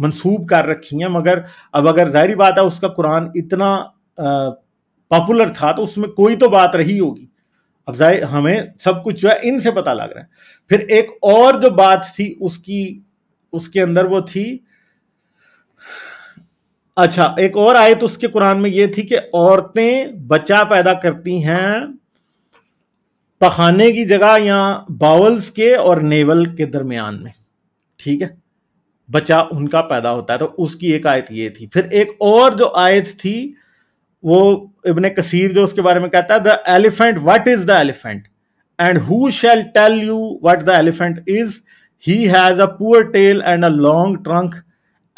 मंसूब कर रखी हैं मगर अब अगर जाहरी बात है उसका कुरान इतना पॉपुलर था तो उसमें कोई तो बात रही होगी अब जाहिर हमें सब कुछ जो है इनसे पता लग रहा है फिर एक और जो बात थी उसकी उसके अंदर वो थी अच्छा एक और आयत उसके कुरान में ये थी कि औरतें बच्चा पैदा करती हैं पखाने की जगह या बावल्स के और नेवल के दरमियान में ठीक है बच्चा उनका पैदा होता है तो उसकी एक आयत ये थी फिर एक और जो आयत थी वो इबन कसीर जो उसके बारे में कहता है the elephant what is the elephant and who shall tell you what the elephant is he has a poor tail and a long trunk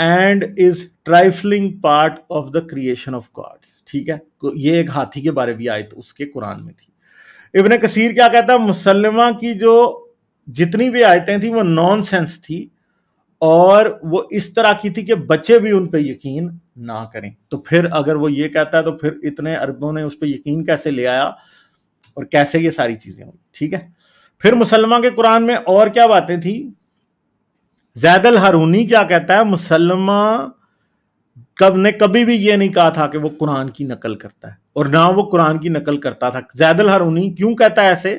and is trifling part of the creation of God's ठीक है तो ये एक हाथी के बारे में आयत उसके कुरान में थी इबन कसीर क्या कहता है मुसलमा की जो जितनी भी आयतें थी वो नॉन सेंस थी और वो इस तरह की थी कि बच्चे भी उन पर यकीन ना करें तो फिर अगर वो ये कहता है तो फिर इतने अरबों ने उस पर यकीन कैसे ले आया और कैसे ये सारी चीजें हुई ठीक है फिर मुसलमान के कुरान में और क्या बातें थी जैदल हारूनी क्या कहता है मुसलमा कब ने कभी भी ये नहीं कहा था कि वो कुरान की नकल करता है और ना वो कुरान की नकल करता था जैदल हारूनी क्यों कहता है ऐसे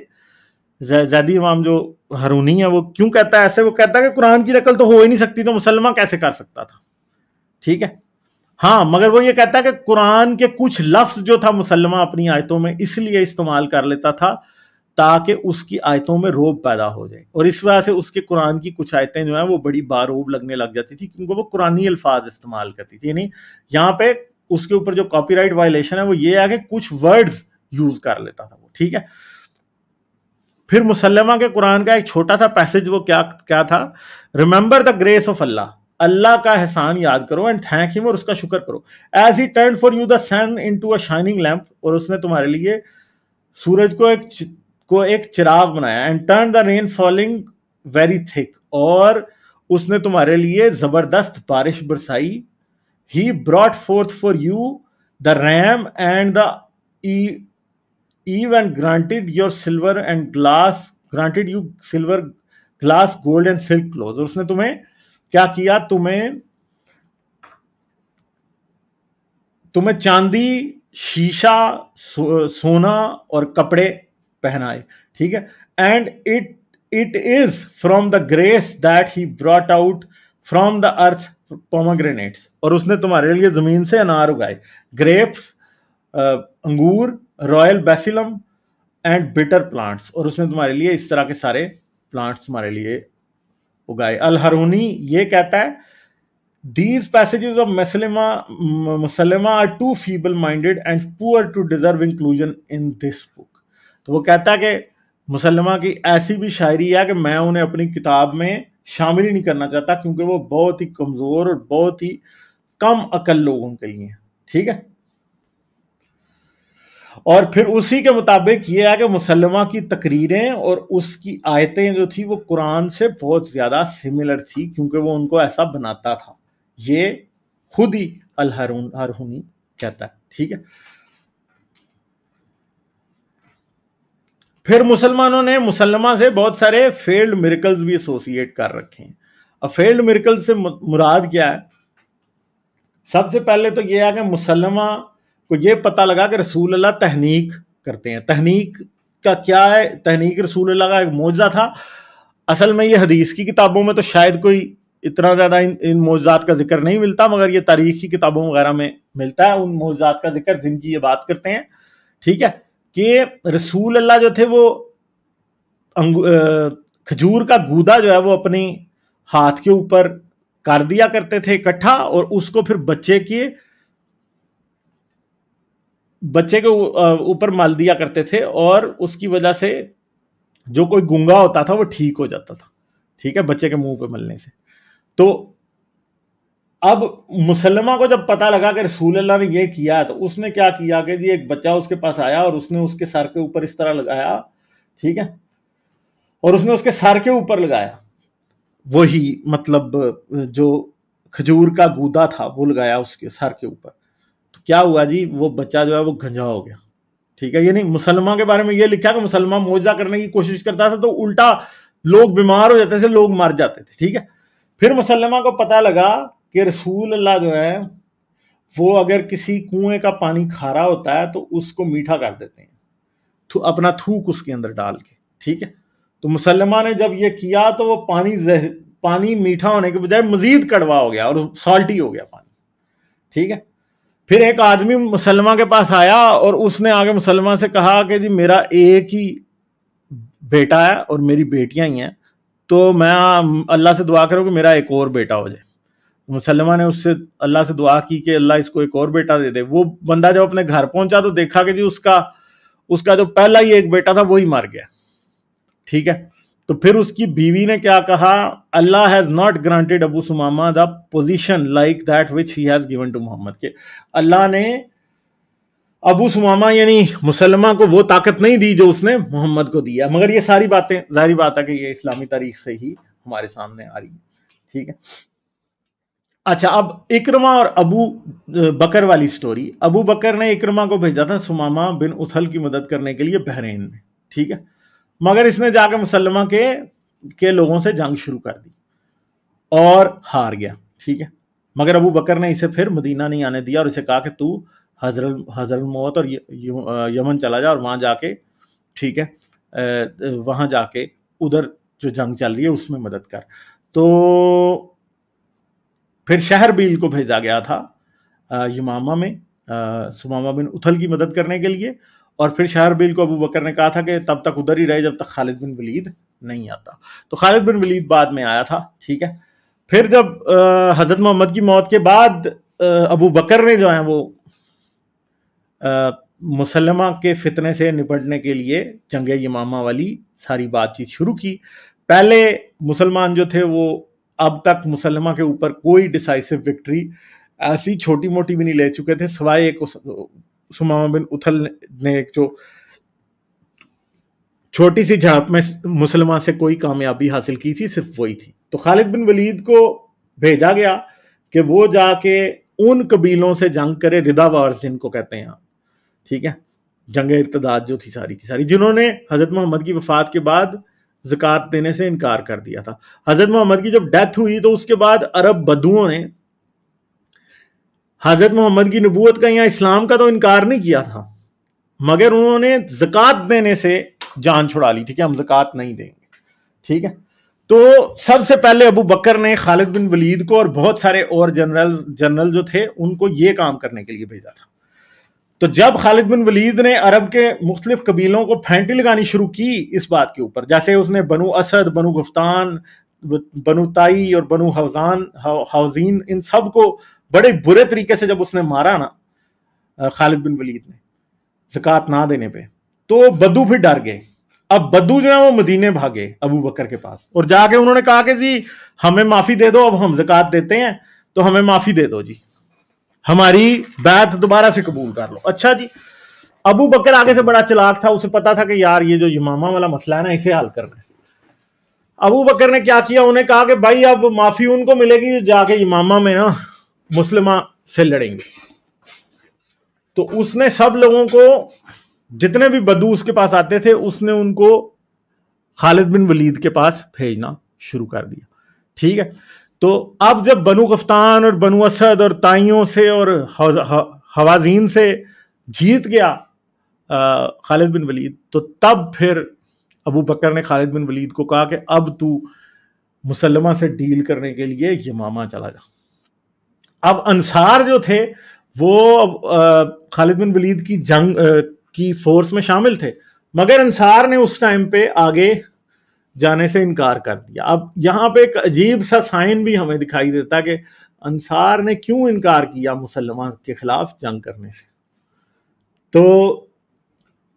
जैदी इमाम जो हरूनी है वो क्यों कहता है ऐसे वो कहता है कि कुरान की नकल तो हो ही नहीं सकती तो मुसलमान कैसे कर सकता था ठीक है हाँ मगर वो ये कहता है कि कुरान के कुछ लफ्ज जो था मुसलमान अपनी आयतों में इसलिए इस्तेमाल कर लेता था ताकि उसकी आयतों में रोब पैदा हो जाए और इस वजह से उसके कुरान की कुछ आयतें जो हैं वो बड़ी बारूब लगने लग जाती थी क्योंकि वो कुरानी अल्फाज इस्तेमाल करती थी यानी यहाँ पे उसके ऊपर जो कॉपीराइट वायलेशन है वो ये है कि कुछ वर्ड्स यूज कर लेता था वो ठीक है फिर मुसलमा के कुरान का एक छोटा सा पैसेज वो क्या क्या था remember the grace of Allah Allah का एहसान याद करो एंड थैंक हिम और उसका शुक्र करो as he turn for you the sun into a shining lamp और उसने तुम्हारे लिए सूरज को एक को एक चिराग बनाया and turn the rain falling very thick और उसने तुम्हारे लिए जबरदस्त बारिश बरसाई he brought forth for you the ram and the even granted your silver and glass granted you silver glass gold and silk clothes और उसने तुम्हें क्या किया तुम्हें तुम्हें चांदी शीशा सो, सोना और कपड़े पहनाए ठीक है and it it is from the grace that he brought out from the earth pomegranates और उसने तुम्हारे लिए जमीन से अनार उगाए ग्रेप्स अंगूर royal basilum and bitter plants और उसने तुम्हारे लिए इस तरह के सारे प्लांट्स तुम्हारे लिए उगाए अल हरूनी ये कहता है these passages of Maslima, Musaylima are too feeble minded and poor to deserve inclusion in this book तो वो कहता है कि मुसलमा की ऐसी भी शायरी है कि मैं उन्हें अपनी किताब में शामिल ही नहीं करना चाहता क्योंकि वो बहुत ही कमज़ोर और बहुत ही कम अकल लोगों के लिए ठीक है और फिर उसी के मुताबिक ये है कि मुसलमा की तकरीरें और उसकी आयतें जो थी वो कुरान से बहुत ज़्यादा सिमिलर थी क्योंकि वो उनको ऐसा बनाता था ये खुद ही अलहरून हरहूनी कहता है ठीक है फिर मुसलमानों ने मुसलमा से बहुत सारे फेल्ड मिरिकल्स भी एसोसिएट कर रखे हैं अब फेल्ड मिरिकल से मुराद क्या है सबसे पहले तो यह है कि मुसलमा को ये पता लगा कि रसूल अल्लाह तहनीक करते हैं तहनीक का क्या है तहनीक रसूल अल्लाह का एक मुआवजा था असल में ये हदीस की किताबों में तो शायद कोई इतना ज़्यादा इन इन मौजात का जिक्र नहीं मिलता मगर ये तारीख की किताबों वगैरह में मिलता है उन मौजात का जिक्र जिनकी ये बात करते हैं ठीक है कि रसूल अल्लाह जो थे वो खजूर का गूदा जो है वो अपनी हाथ के ऊपर कर दिया करते थे इकट्ठा और उसको फिर बच्चे के बच्चे को ऊपर माल दिया करते थे और उसकी वजह से जो कोई गुंगा होता था वो ठीक हो जाता था ठीक है बच्चे के मुंह पे मलने से तो अब मुसलमा को जब पता लगा कि रसूल अल्लाह ने ये किया तो उसने क्या किया कि जी एक बच्चा उसके पास आया और उसने उसके सर के ऊपर इस तरह लगाया ठीक है और उसने उसके सर के ऊपर लगाया वही मतलब जो खजूर का गूदा था वो लगाया उसके सर के ऊपर तो क्या हुआ जी वो बच्चा जो है वो गंजा हो गया ठीक है ये नहीं मुसलमान के बारे में ये लिखा कि मुसलमान मुआवजा करने की कोशिश करता था तो उल्टा लोग बीमार हो जाते थे लोग मर जाते थे ठीक है फिर मुसलमान को पता लगा कि रसूल अल्लाह जो है वो अगर किसी कुएं का पानी खारा होता है तो उसको मीठा कर देते हैं तो अपना थूक उसके अंदर डाल के ठीक है तो मुसलमान ने जब ये किया तो वो पानी जह, पानी मीठा होने के बजाय मजीद कड़वा हो गया और सॉल्टी हो गया पानी ठीक है फिर एक आदमी मुसलमा के पास आया और उसने आगे मुसलमा से कहा कि जी मेरा एक ही बेटा है और मेरी बेटियां ही हैं तो मैं अल्लाह से दुआ करूँ कि मेरा एक और बेटा हो जाए मुसलमा ने उससे अल्लाह से दुआ की कि अल्लाह इसको एक और बेटा दे दे वो बंदा जब अपने घर पहुंचा तो देखा कि जी उसका उसका जो पहला ही एक बेटा था वही मर गया ठीक है तो फिर उसकी बीवी ने क्या कहा Allah has not granted Abu Sumama the position like that which he has given to Mohammed के अल्लाह ने अबू सुमामा यानी मुसलमा को वो ताकत नहीं दी जो उसने मोहम्मद को दिया मगर ये सारी बातें जारी बात है कि ये इस्लामी तारीख से ही हमारे सामने आ रही है ठीक है अच्छा अब इक्रमा और अबू बकर वाली स्टोरी अबू बकर ने इक्रमा को भेजा था सुमामा बिन उथल की मदद करने के लिए बहरेन में ठीक है मगर इसने जाके मुसलमा के के लोगों से जंग शुरू कर दी और हार गया ठीक है मगर अबू बकर ने इसे फिर मदीना नहीं आने दिया और इसे कहा कि तू हजर हजरल मौत और य, य, यमन चला जा और वहाँ जाके ठीक है वहाँ जाके उधर जो जंग चल रही है उसमें मदद कर तो फिर शहर बील को भेजा गया था यमामा में सुमामा बिन उथल की मदद करने के लिए और फिर शहरबिल को अबू बकर ने कहा था कि तब तक उधर ही रहे जब तक खालिद बिन वलीद नहीं आता तो खालिद बिन वलीद बाद में आया था ठीक है फिर जब हज़रत मोहम्मद की मौत के बाद अबू बकर ने जो है वो मुसलमा के फितने से निपटने के लिए जंग यमामा वाली सारी बातचीत शुरू की पहले मुसलमान जो थे वो अब तक मुसलमा के ऊपर कोई डिसाइसिव विक्ट्री ऐसी छोटी मोटी भी नहीं ले चुके थे सवाए एक सुमामा बिन उथल ने एक जो छोटी सी झाप में मुसलमान से कोई कामयाबी हासिल की थी सिर्फ वही थी तो खालिद बिन वलीद को भेजा गया कि वो जाके उन कबीलों से जंग करे रिदा वार्स जिनको कहते हैं आप ठीक है जंग इतदाद जो थी सारी की सारी जिन्होंने हज़रत मोहम्मद की वफात के बाद जक़ात देने से इनकार कर दिया था हज़रत मोहम्मद की जब डेथ हुई तो उसके बाद अरब बदुओं ने हज़रत मोहम्मद की नबूत का या इस्लाम का तो इनकार नहीं किया था मगर उन्होंने जक़ात देने से जान छुड़ा ली थी कि हम जक़ात नहीं देंगे ठीक है तो सबसे पहले अबू बकर ने खालिद बिन वलीद को और बहुत सारे और जनरल जनरल जो थे उनको ये काम करने के लिए भेजा था तो जब खालिद बिन वलीद ने अरब के मुख्तलिफ कबीलों को फेंटी लगानी शुरू की इस बात के ऊपर जैसे उसने बनु असद बनु गुफ्तान बनु ताई और बनु हौजान हाउजीन इन सब को बड़े बुरे तरीके से जब उसने मारा ना खालिद बिन वलीद ने जक़ात ना देने पे तो बदू फिर डर गए अब बद्दू जो है वो मदीने भागे अबू बकर के पास और जाके उन्होंने कहा कि जी हमें माफ़ी दे दो अब हम जक़ात देते हैं तो हमें माफ़ी दे दो जी हमारी बात दोबारा से कबूल कर लो अच्छा जी अबू बकर आगे से बड़ा चलाक था उसे पता था कि यार ये जो यमामा वाला मसला है ना इसे हल कर रहे अबू बकर ने क्या किया उन्हें कहा कि भाई अब माफ़ी उनको मिलेगी जो जाके इमामा में ना मुस्लिमा से लड़ेंगे तो उसने सब लोगों को जितने भी बदू उसके पास आते थे उसने उनको खालिद बिन वलीद के पास भेजना शुरू कर दिया ठीक है तो अब जब बनु कफ्तान और बनु असद और ताइयों से और हवाजीन से जीत गया खालिद बिन वलीद तो तब फिर अबू बकर ने खालिद बिन वलीद को कहा कि अब तू मुसलमा से डील करने के लिए यमामा चला जा अब अंसार जो थे वो खालिद बिन वलीद की जंग की फोर्स में शामिल थे मगर अंसार ने उस टाइम पे आगे जाने से इनकार कर दिया अब यहाँ पे एक अजीब सा साइन भी हमें दिखाई देता कि अंसार ने क्यों इनकार किया मुसलमान के खिलाफ जंग करने से तो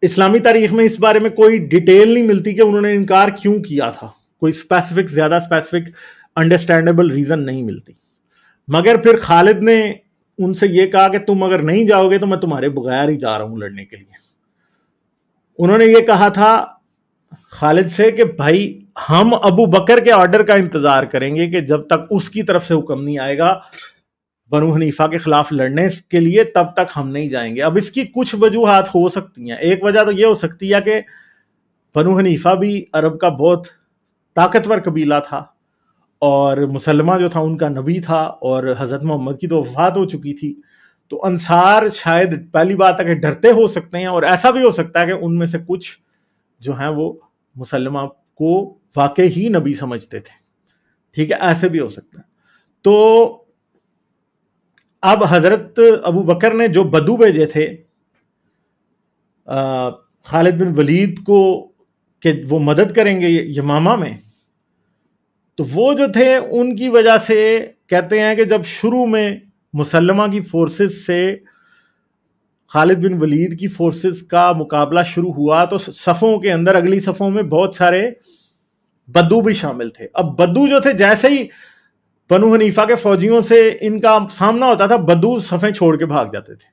इस्लामी तारीख में इस बारे में कोई डिटेल नहीं मिलती कि उन्होंने इनकार क्यों किया था कोई स्पेसिफिक ज़्यादा स्पेसिफिक अंडरस्टैंडेबल रीज़न नहीं मिलती मगर फिर खालिद ने उनसे ये कहा कि तुम अगर नहीं जाओगे तो मैं तुम्हारे बगैर ही जा रहा हूं लड़ने के लिए उन्होंने ये कहा था खालिद से कि भाई हम अबू बकर के ऑर्डर का इंतज़ार करेंगे कि जब तक उसकी तरफ से हुक्म नहीं आएगा बनू हनीफा के खिलाफ लड़ने के लिए तब तक हम नहीं जाएंगे अब इसकी कुछ वजूहत हो सकती हैं एक वजह तो ये हो सकती है कि बनू हनीफा भी अरब का बहुत ताकतवर कबीला था और मुसलमा जो था उनका नबी था और हज़रत मोहम्मद की तो वफात हो चुकी थी तो अनसार शायद पहली बात है कि डरते हो सकते हैं और ऐसा भी हो सकता है कि उनमें से कुछ जो हैं वो मुसलमा को वाकई ही नबी समझते थे ठीक है ऐसे भी हो सकता है तो अब हज़रत अबू बकर ने जो बदू भेजे थे खालिद बिन वलीद को कि वो मदद करेंगे यमामा में तो वो जो थे उनकी वजह से कहते हैं कि जब शुरू में मुसलमा की फोर्सेस से खालिद बिन वलीद की फोर्सेस का मुकाबला शुरू हुआ तो सफ़ों के अंदर अगली सफ़ों में बहुत सारे बद्दू भी शामिल थे अब बद्दू जो थे जैसे ही बनु हनीफा के फौजियों से इनका सामना होता था बद्दू सफ़ें छोड़ के भाग जाते थे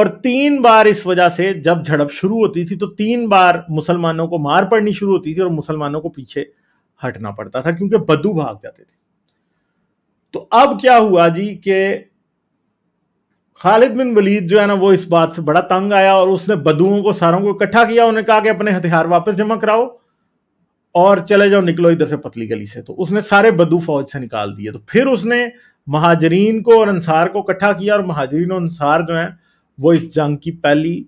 और तीन बार इस वजह से जब झड़प शुरू होती थी तो तीन बार मुसलमानों को मार पड़नी शुरू होती थी और मुसलमानों को पीछे हटना पड़ता था क्योंकि बद्दू भाग जाते थे तो अब क्या हुआ जी के खालिद बिन वलीद जो है ना वो इस बात से बड़ा तंग आया और उसने बदुओं को सारों को इकट्ठा किया उन्हें कहा कि अपने हथियार वापस जमा कराओ और चले जाओ निकलो इधर से पतली गली से तो उसने सारे बदू फौज से निकाल दिए तो फिर उसने महाजरीन को और अंसार को इकट्ठा किया और महाजरीन और अंसार जो है वो इस जंग की पहली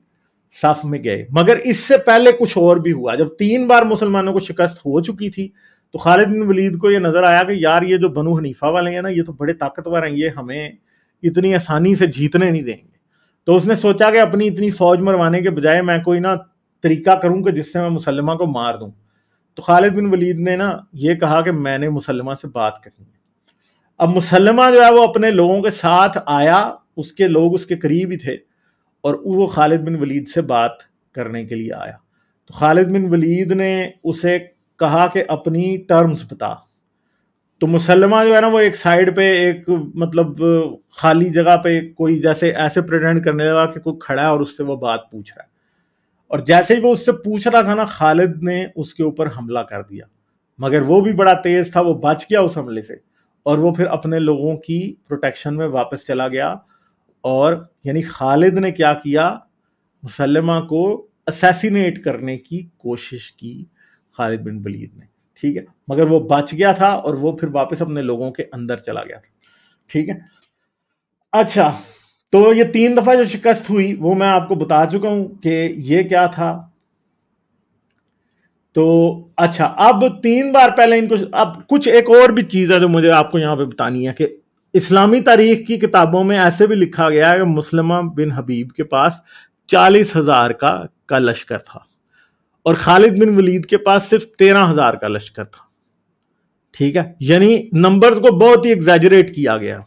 साफ में गए मगर इससे पहले कुछ और भी हुआ जब तीन बार मुसलमानों को शिकस्त हो चुकी थी तो खालिद बिन वलीद को ये नज़र आया कि यार ये जो बनु हनीफा वाले हैं ना ये तो बड़े ताकतवर हैं ये हमें इतनी आसानी से जीतने नहीं देंगे तो उसने सोचा कि अपनी इतनी फौज मरवाने के बजाय मैं कोई ना तरीका करूँ कि जिससे मैं मुसलमा को मार दूँ तो खालिद बिन वलीद ने ना ये कहा कि मैंने मुसलमा से बात करनी है अब मुसलमा जो है वो अपने लोगों के साथ आया उसके लोग उसके करीब ही थे और वो खालिद बिन वलीद से बात करने के लिए आया तो खालिद बिन वलीद ने उसे कहा कि अपनी टर्म्स बता तो मुसलमा जो है ना वो एक साइड पे एक मतलब खाली जगह पे कोई जैसे ऐसे प्रेजेंट करने लगा कि कोई खड़ा है और उससे वो बात पूछ रहा है और जैसे ही वो उससे पूछ रहा था ना खालिद ने उसके ऊपर हमला कर दिया मगर वो भी बड़ा तेज था वो बच गया उस हमले से और वो फिर अपने लोगों की प्रोटेक्शन में वापस चला गया और यानी खालिद ने क्या किया मुसलमा को असैसिनेट करने की कोशिश की खालिद बिन वलीद ने ठीक है मगर वो बच गया था और वो फिर वापस अपने लोगों के अंदर चला गया था ठीक है अच्छा तो ये तीन दफ़ा जो शिकस्त हुई वो मैं आपको बता चुका हूं कि ये क्या था तो अच्छा अब तीन बार पहले इनको अब कुछ एक और भी चीज़ है जो मुझे आपको यहां पे बतानी है कि इस्लामी तारीख की किताबों में ऐसे भी लिखा गया है कि मुसलमा बिन हबीब के पास चालीस हज़ार का का लश्कर था और खालिद बिन वलीद के पास सिर्फ तेरह हजार का लश्कर था ठीक है यानी नंबर्स को बहुत ही एग्जेजरेट किया गया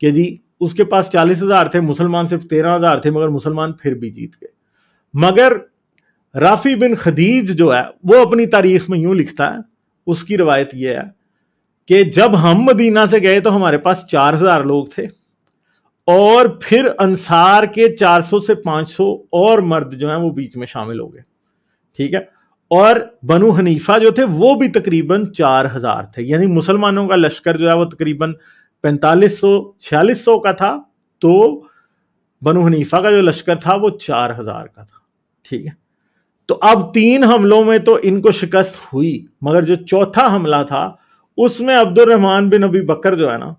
कि जी उसके पास चालीस हजार थे मुसलमान सिर्फ तेरह हजार थे मगर मुसलमान फिर भी जीत गए मगर राफी बिन खदीज जो है वो अपनी तारीख में यूं लिखता है उसकी रवायत यह है कि जब हम मदीना से गए तो हमारे पास चार हजार लोग थे और फिर अंसार के 400 से 500 और मर्द जो हैं वो बीच में शामिल हो गए ठीक है और बनु हनीफा जो थे वो भी तकरीबन चार हजार थे यानी मुसलमानों का लश्कर जो है वो तकरीबन पैंतालीस सौ छियालीस सौ का था तो बनु हनीफा का जो लश्कर था वो चार हजार का था ठीक है तो अब तीन हमलों में तो इनको शिकस्त हुई मगर जो चौथा हमला था उसमें अब्दुलरहमान बिन अबी बकर जो है ना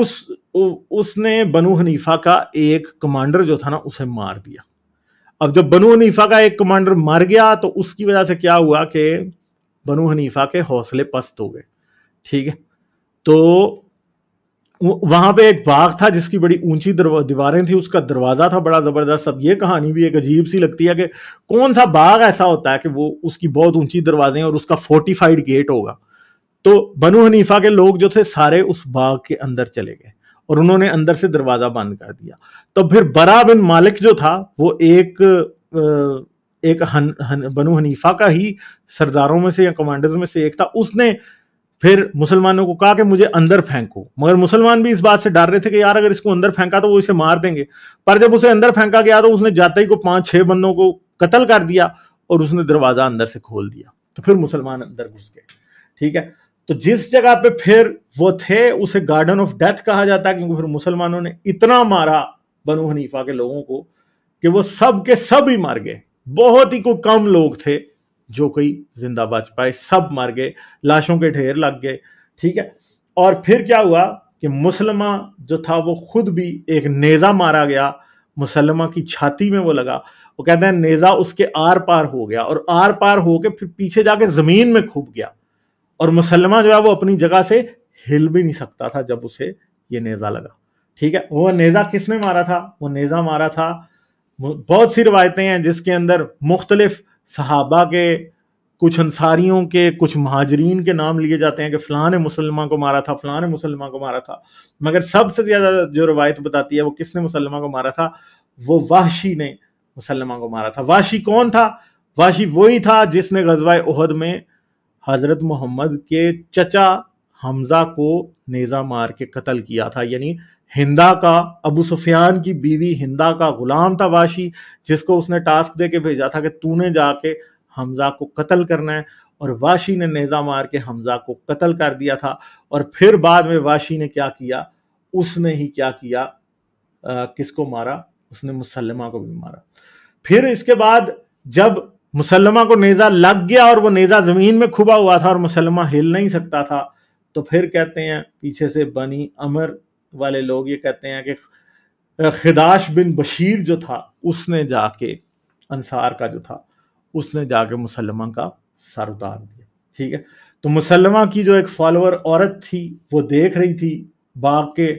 उस उसने बनु हनीफा का एक कमांडर जो था ना उसे मार दिया अब जब बनु हनीफा का एक कमांडर मर गया तो उसकी वजह से क्या हुआ कि बनु हनीफा के हौसले पस्त हो गए ठीक है तो वहां पे एक बाग था जिसकी बड़ी ऊंची दीवारें थी उसका दरवाजा था बड़ा जबरदस्त अब ये कहानी भी एक अजीब सी लगती है कि कौन सा बाग ऐसा होता है कि वो उसकी बहुत ऊंची दरवाजे हैं और उसका फोर्टिफाइड गेट होगा तो बनु हनीफा के लोग जो थे सारे उस बाग के अंदर चले गए और उन्होंने अंदर से दरवाज़ा बंद कर दिया तो फिर बरा बिन मालिक जो था वो एक एक हन, हन, बनु हनीफा का ही सरदारों में से या कमांडर्स में से एक था उसने फिर मुसलमानों को कहा कि मुझे अंदर फेंको मगर मुसलमान भी इस बात से डर रहे थे कि यार अगर इसको अंदर फेंका तो वो इसे मार देंगे पर जब उसे अंदर फेंका गया तो उसने जाते ही को पांच छह बंदों को कत्ल कर दिया और उसने दरवाजा अंदर से खोल दिया तो फिर मुसलमान अंदर घुस गए ठीक है तो जिस जगह पे फिर वो थे उसे गार्डन ऑफ डेथ कहा जाता है क्योंकि फिर मुसलमानों ने इतना मारा बनु हनीफा के लोगों को कि वो सब के सब ही मर गए बहुत ही को कम लोग थे जो कोई जिंदा बच पाए सब मर गए लाशों के ढेर लग गए ठीक है और फिर क्या हुआ कि मुसलमा जो था वो खुद भी एक नेज़ा मारा गया मुसलमा की छाती में वो लगा वो कहते हैं नेज़ा उसके आर पार हो गया और आर पार होके फिर पीछे जाके ज़मीन में खूब गया और मुसलमा जो है वो अपनी जगह से हिल भी नहीं सकता था जब उसे ये नेज़ा लगा ठीक है वो नेज़ा किसने मारा था वो नेज़ा मारा था बहुत सी रवायतें हैं जिसके अंदर मुख्तलिफ सहाबा के कुछ अंसारियों के कुछ महाजरीन के नाम लिए जाते हैं कि फलाने ने मुसलमान को मारा था फलाने मुसलमान को मारा था मगर सबसे ज़्यादा जो रवायत बताती है वो किसने मुसलमान को मारा था वो वाशी ने मुसलमान को मारा था वाशी कौन था वाशी वही था जिसने गजवाए उहद में हज़रत मोहम्मद के चचा हमज़ा को नेज़ा मार के कत्ल किया था यानी हिंदा का अबू सुफियान की बीवी हिंदा का गुलाम था वाशी जिसको उसने टास्क दे के भेजा था कि तूने जाके हमज़ा को कत्ल करना है और वाशी ने नेज़ा मार के हमज़ा को कत्ल कर दिया था और फिर बाद में वाशी ने क्या किया उसने ही क्या किया किसको मारा उसने मुसलमा को भी मारा फिर इसके बाद जब मुसलमा को नेजा लग गया और वो नेजा जमीन में खुबा हुआ था और मुसलमा हिल नहीं सकता था तो फिर कहते हैं पीछे से बनी अमर वाले लोग ये कहते हैं कि खिदाश बिन बशीर जो था उसने जाके अंसार का जो था उसने जाके मुसलमा का सर उतार दिया ठीक है तो मुसलमा की जो एक फॉलोअर औरत थी वो देख रही थी बाग के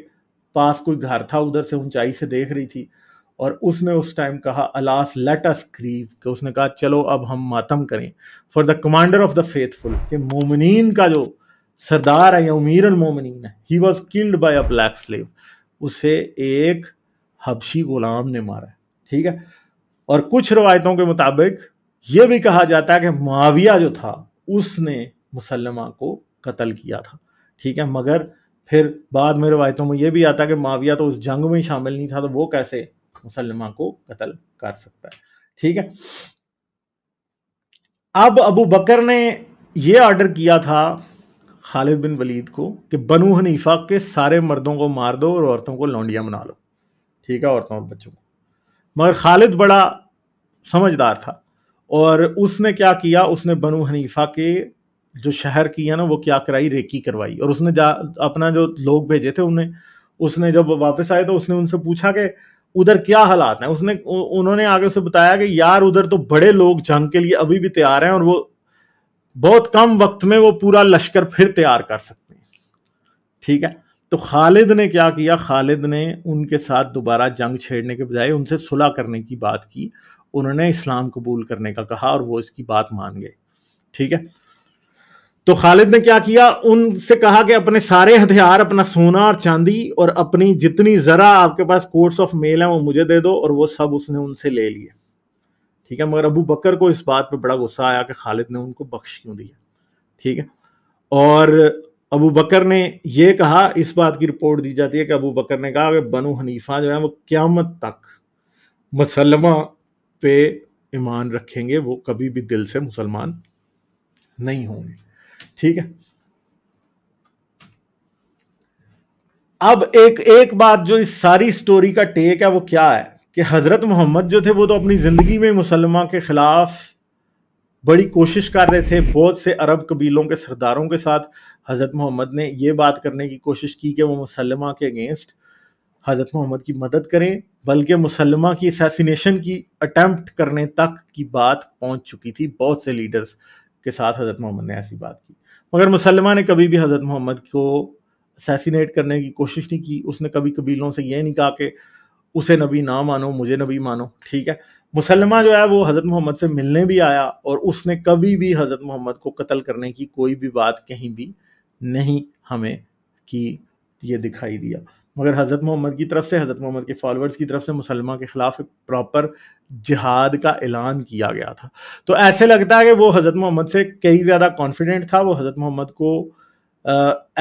पास कोई घर था उधर से ऊंचाई से देख रही थी और उसने उस टाइम कहा अलास लेट अस ग्रीव कि उसने कहा चलो अब हम मातम करें for the commander of the faithful कि मोमिन का जो सरदार है या उमीर मोमिन है he was killed by a black slave उसे एक हबशी गुलाम ने मारा ठीक है और कुछ रवायतों के मुताबिक ये भी कहा जाता है कि माविया जो था उसने मुसलमा को कत्ल किया था ठीक है मगर फिर बाद में रवायतों में यह भी आता कि माविया तो उस जंग में शामिल नहीं था तो वो कैसे मुसलमा को कत्ल कर सकता है ठीक है अब अबू बकर ने यह ऑर्डर किया था खालिद बिन वलीद को कि बनु हनीफा के सारे मर्दों को मार दो और औरतों को लौंडिया बना लो ठीक है औरतों और बच्चों को मगर खालिद बड़ा समझदार था और उसने क्या किया उसने बनु हनीफा के जो शहर की है ना वो क्या कराई रेकी करवाई और उसने जा अपना जो लोग भेजे थे उन्हें उसने जब वापस आए तो उसने उनसे पूछा कि उधर क्या हालात है उसने उन्होंने आगे से बताया कि यार उधर तो बड़े लोग जंग के लिए अभी भी तैयार हैं और वो बहुत कम वक्त में वो पूरा लश्कर फिर तैयार कर सकते हैं ठीक है तो खालिद ने क्या किया खालिद ने उनके साथ दोबारा जंग छेड़ने के बजाय उनसे सुलह करने की बात की उन्होंने इस्लाम कबूल करने का कहा और वो इसकी बात मान गए ठीक है तो खालिद ने क्या किया उनसे कहा कि अपने सारे हथियार अपना सोना और चांदी और अपनी जितनी जरा आपके पास कोर्ट्स ऑफ मेल है वो मुझे दे दो और वो सब उसने उनसे ले लिए ठीक है मगर अबू बकर को इस बात पे बड़ा गुस्सा आया कि खालिद ने उनको बख्श क्यों दिया ठीक है और अबू बकर ने यह कहा इस बात की रिपोर्ट दी जाती है कि अबू बकर ने कहा कि बनु हनीफा जो है वो क्यामत तक मुसलमा पे ईमान रखेंगे वो कभी भी दिल से मुसलमान नहीं होंगे ठीक है अब एक एक बात जो इस सारी स्टोरी का टेक है वो क्या है कि हज़रत मोहम्मद जो थे वो तो अपनी ज़िंदगी में मुसलमान के ख़िलाफ़ बड़ी कोशिश कर रहे थे बहुत से अरब कबीलों के सरदारों के साथ हज़रत मोहम्मद ने ये बात करने की कोशिश की कि वो मुसलमा के अगेंस्ट हज़रत मोहम्मद की मदद करें बल्कि मुसलमा की असैसिनेशन की अटैम्प्ट करने तक की बात पहुंच चुकी थी बहुत से लीडर्स के साथ हज़रत मोहम्मद ने ऐसी बात की मगर मुसलमान ने कभी भी हज़रत मोहम्मद को सैसिनेट करने की कोशिश नहीं की उसने कभी कबीलों से यह नहीं कहा कि उसे नबी ना मानो मुझे नबी मानो ठीक है मुसलमान जो है वो हज़रत मोहम्मद से मिलने भी आया और उसने कभी भी हज़रत मोहम्मद को कत्ल करने की कोई भी बात कहीं भी नहीं हमें कि ये दिखाई दिया मगर हज़रत मोहम्मद की तरफ से हज़रत मोहम्मद के फॉलोअर्स की तरफ से मुसलमान के ख़िलाफ़ एक प्रॉपर जिहाद का ऐलान किया गया था तो ऐसे लगता है कि वो हज़रत मोहम्मद से कई ज़्यादा कॉन्फिडेंट था वो हज़रत मोहम्मद को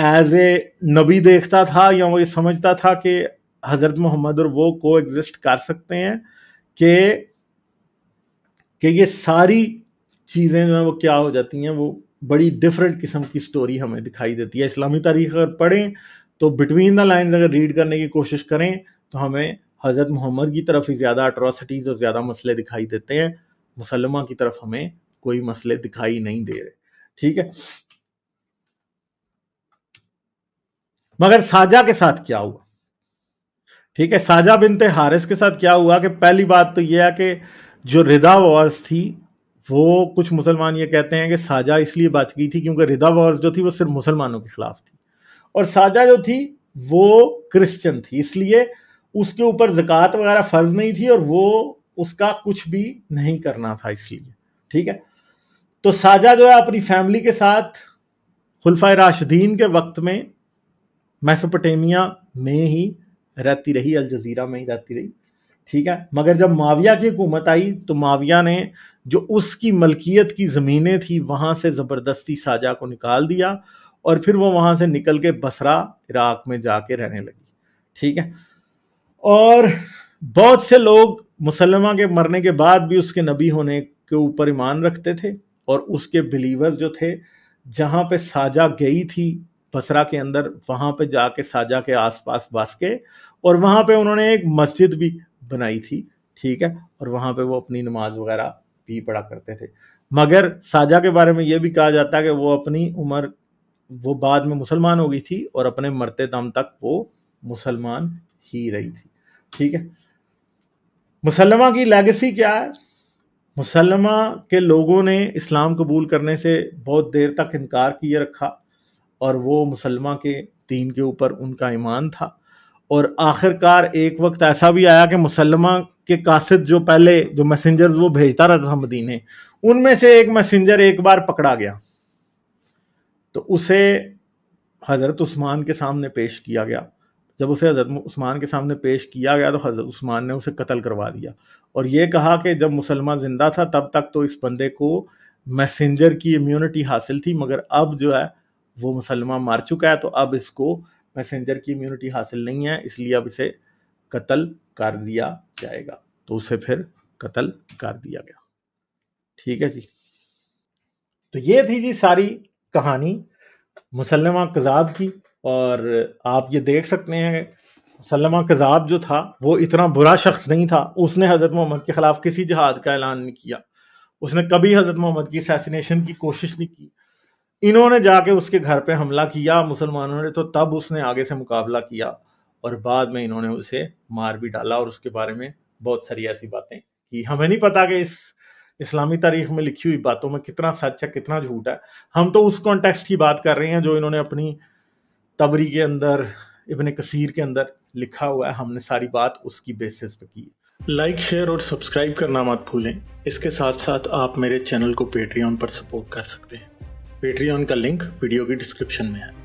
एज ए नबी देखता था या वो ये समझता था कि हज़रत मोहम्मद और वो को एग्जिस्ट कर सकते हैं कि कि ये सारी चीज़ें जो हैं वो क्या हो जाती हैं वो बड़ी डिफरेंट किस्म की स्टोरी हमें दिखाई देती है इस्लामी तारीख अगर पढ़ें तो बिटवीन द लाइंस अगर रीड करने की कोशिश करें तो हमें हज़रत मोहम्मद की तरफ ही ज़्यादा अट्रॉसिटीज़ और ज़्यादा मसले दिखाई देते हैं मुसलमा की तरफ हमें कोई मसले दिखाई नहीं दे रहे ठीक है मगर साजा के साथ क्या हुआ ठीक है साजा बिनते हारिस के साथ क्या हुआ कि पहली बात तो यह है कि जो रिदा वॉर्स थी वो कुछ मुसलमान ये कहते हैं कि साजा इसलिए बच गई थी क्योंकि रिदा वॉर्स जो थी वो सिर्फ मुसलमानों के खिलाफ थी और साजा जो थी वो क्रिश्चियन थी इसलिए उसके ऊपर जक़ात वगैरह फ़र्ज नहीं थी और वो उसका कुछ भी नहीं करना था इसलिए ठीक है तो साजा जो है अपनी फैमिली के साथ खुलफा राशदीन के वक्त में मैसोपोटेमिया में ही रहती रही अल जजीरा में ही रहती रही ठीक है मगर जब माविया की हुकूमत आई तो माविया ने जो उसकी मलकियत की ज़मीनें थी वहाँ से ज़बरदस्ती साजा को निकाल दिया और फिर वो वहाँ से निकल के बसरा इराक में जाके रहने लगी ठीक है और बहुत से लोग मुसलमा के मरने के बाद भी उसके नबी होने के ऊपर ईमान रखते थे और उसके बिलीवर्स जो थे जहाँ पे साजा गई थी बसरा के अंदर वहाँ पे जाके साजा के आसपास बस के और वहाँ पे उन्होंने एक मस्जिद भी बनाई थी ठीक है और वहाँ पे वो अपनी नमाज वगैरह भी पढ़ा करते थे मगर साजा के बारे में ये भी कहा जाता है कि वो अपनी उम्र वो बाद में मुसलमान हो गई थी और अपने मरते दम तक वो मुसलमान ही रही थी ठीक है मुसलमा की लेगेसी क्या है मुसलमा के लोगों ने इस्लाम कबूल करने से बहुत देर तक इनकार किए रखा और वो मुसलमा के दीन के ऊपर उनका ईमान था और आखिरकार एक वक्त ऐसा भी आया कि मुसलमा के कासिद जो पहले जो मैसेंजर्स वो भेजता रहता था मदीने उनमें से एक मैसेंजर एक बार पकड़ा गया तो उसे हज़रत उस्मान के सामने पेश किया गया जब उसे हज़रत उस्मान के सामने पेश किया गया तो हज़रत उस्मान ने उसे कत्ल करवा दिया और ये कहा कि जब मुसलमान ज़िंदा था तब तक तो इस बंदे को मैसेंजर की इम्यूनिटी हासिल थी मगर अब जो है वो मुसलमान मार चुका है तो अब इसको मैसेंजर की इम्यूनिटी हासिल नहीं है इसलिए अब इसे कत्ल कर दिया जाएगा तो उसे फिर कत्ल कर दिया गया ठीक है जी तो ये थी जी सारी कहानी मुसलमा कज़ाब की और आप ये देख सकते हैं मुसलमा कज़ाब जो था वो इतना बुरा शख्स नहीं था उसने हज़रत मोहम्मद के ख़िलाफ़ किसी जहाद का ऐलान नहीं किया उसने कभी हज़रत मोहम्मद की सैसिनेशन की कोशिश नहीं की इन्होंने जाके उसके घर पे हमला किया मुसलमानों ने तो तब उसने आगे से मुकाबला किया और बाद में इन्होंने उसे मार भी डाला और उसके बारे में बहुत सारी ऐसी बातें कि हमें नहीं पता कि इस इस्लामी तारीख में लिखी हुई बातों में कितना सच है कितना झूठ है हम तो उस कॉन्टेक्स्ट की बात कर रहे हैं जो इन्होंने अपनी तबरी के अंदर इबन कसीर के अंदर लिखा हुआ है हमने सारी बात उसकी बेसिस पे की लाइक शेयर और सब्सक्राइब करना मत भूलें इसके साथ साथ आप मेरे चैनल को पेट्रियन पर सपोर्ट कर सकते हैं पेट्रियन का लिंक वीडियो की डिस्क्रिप्शन में है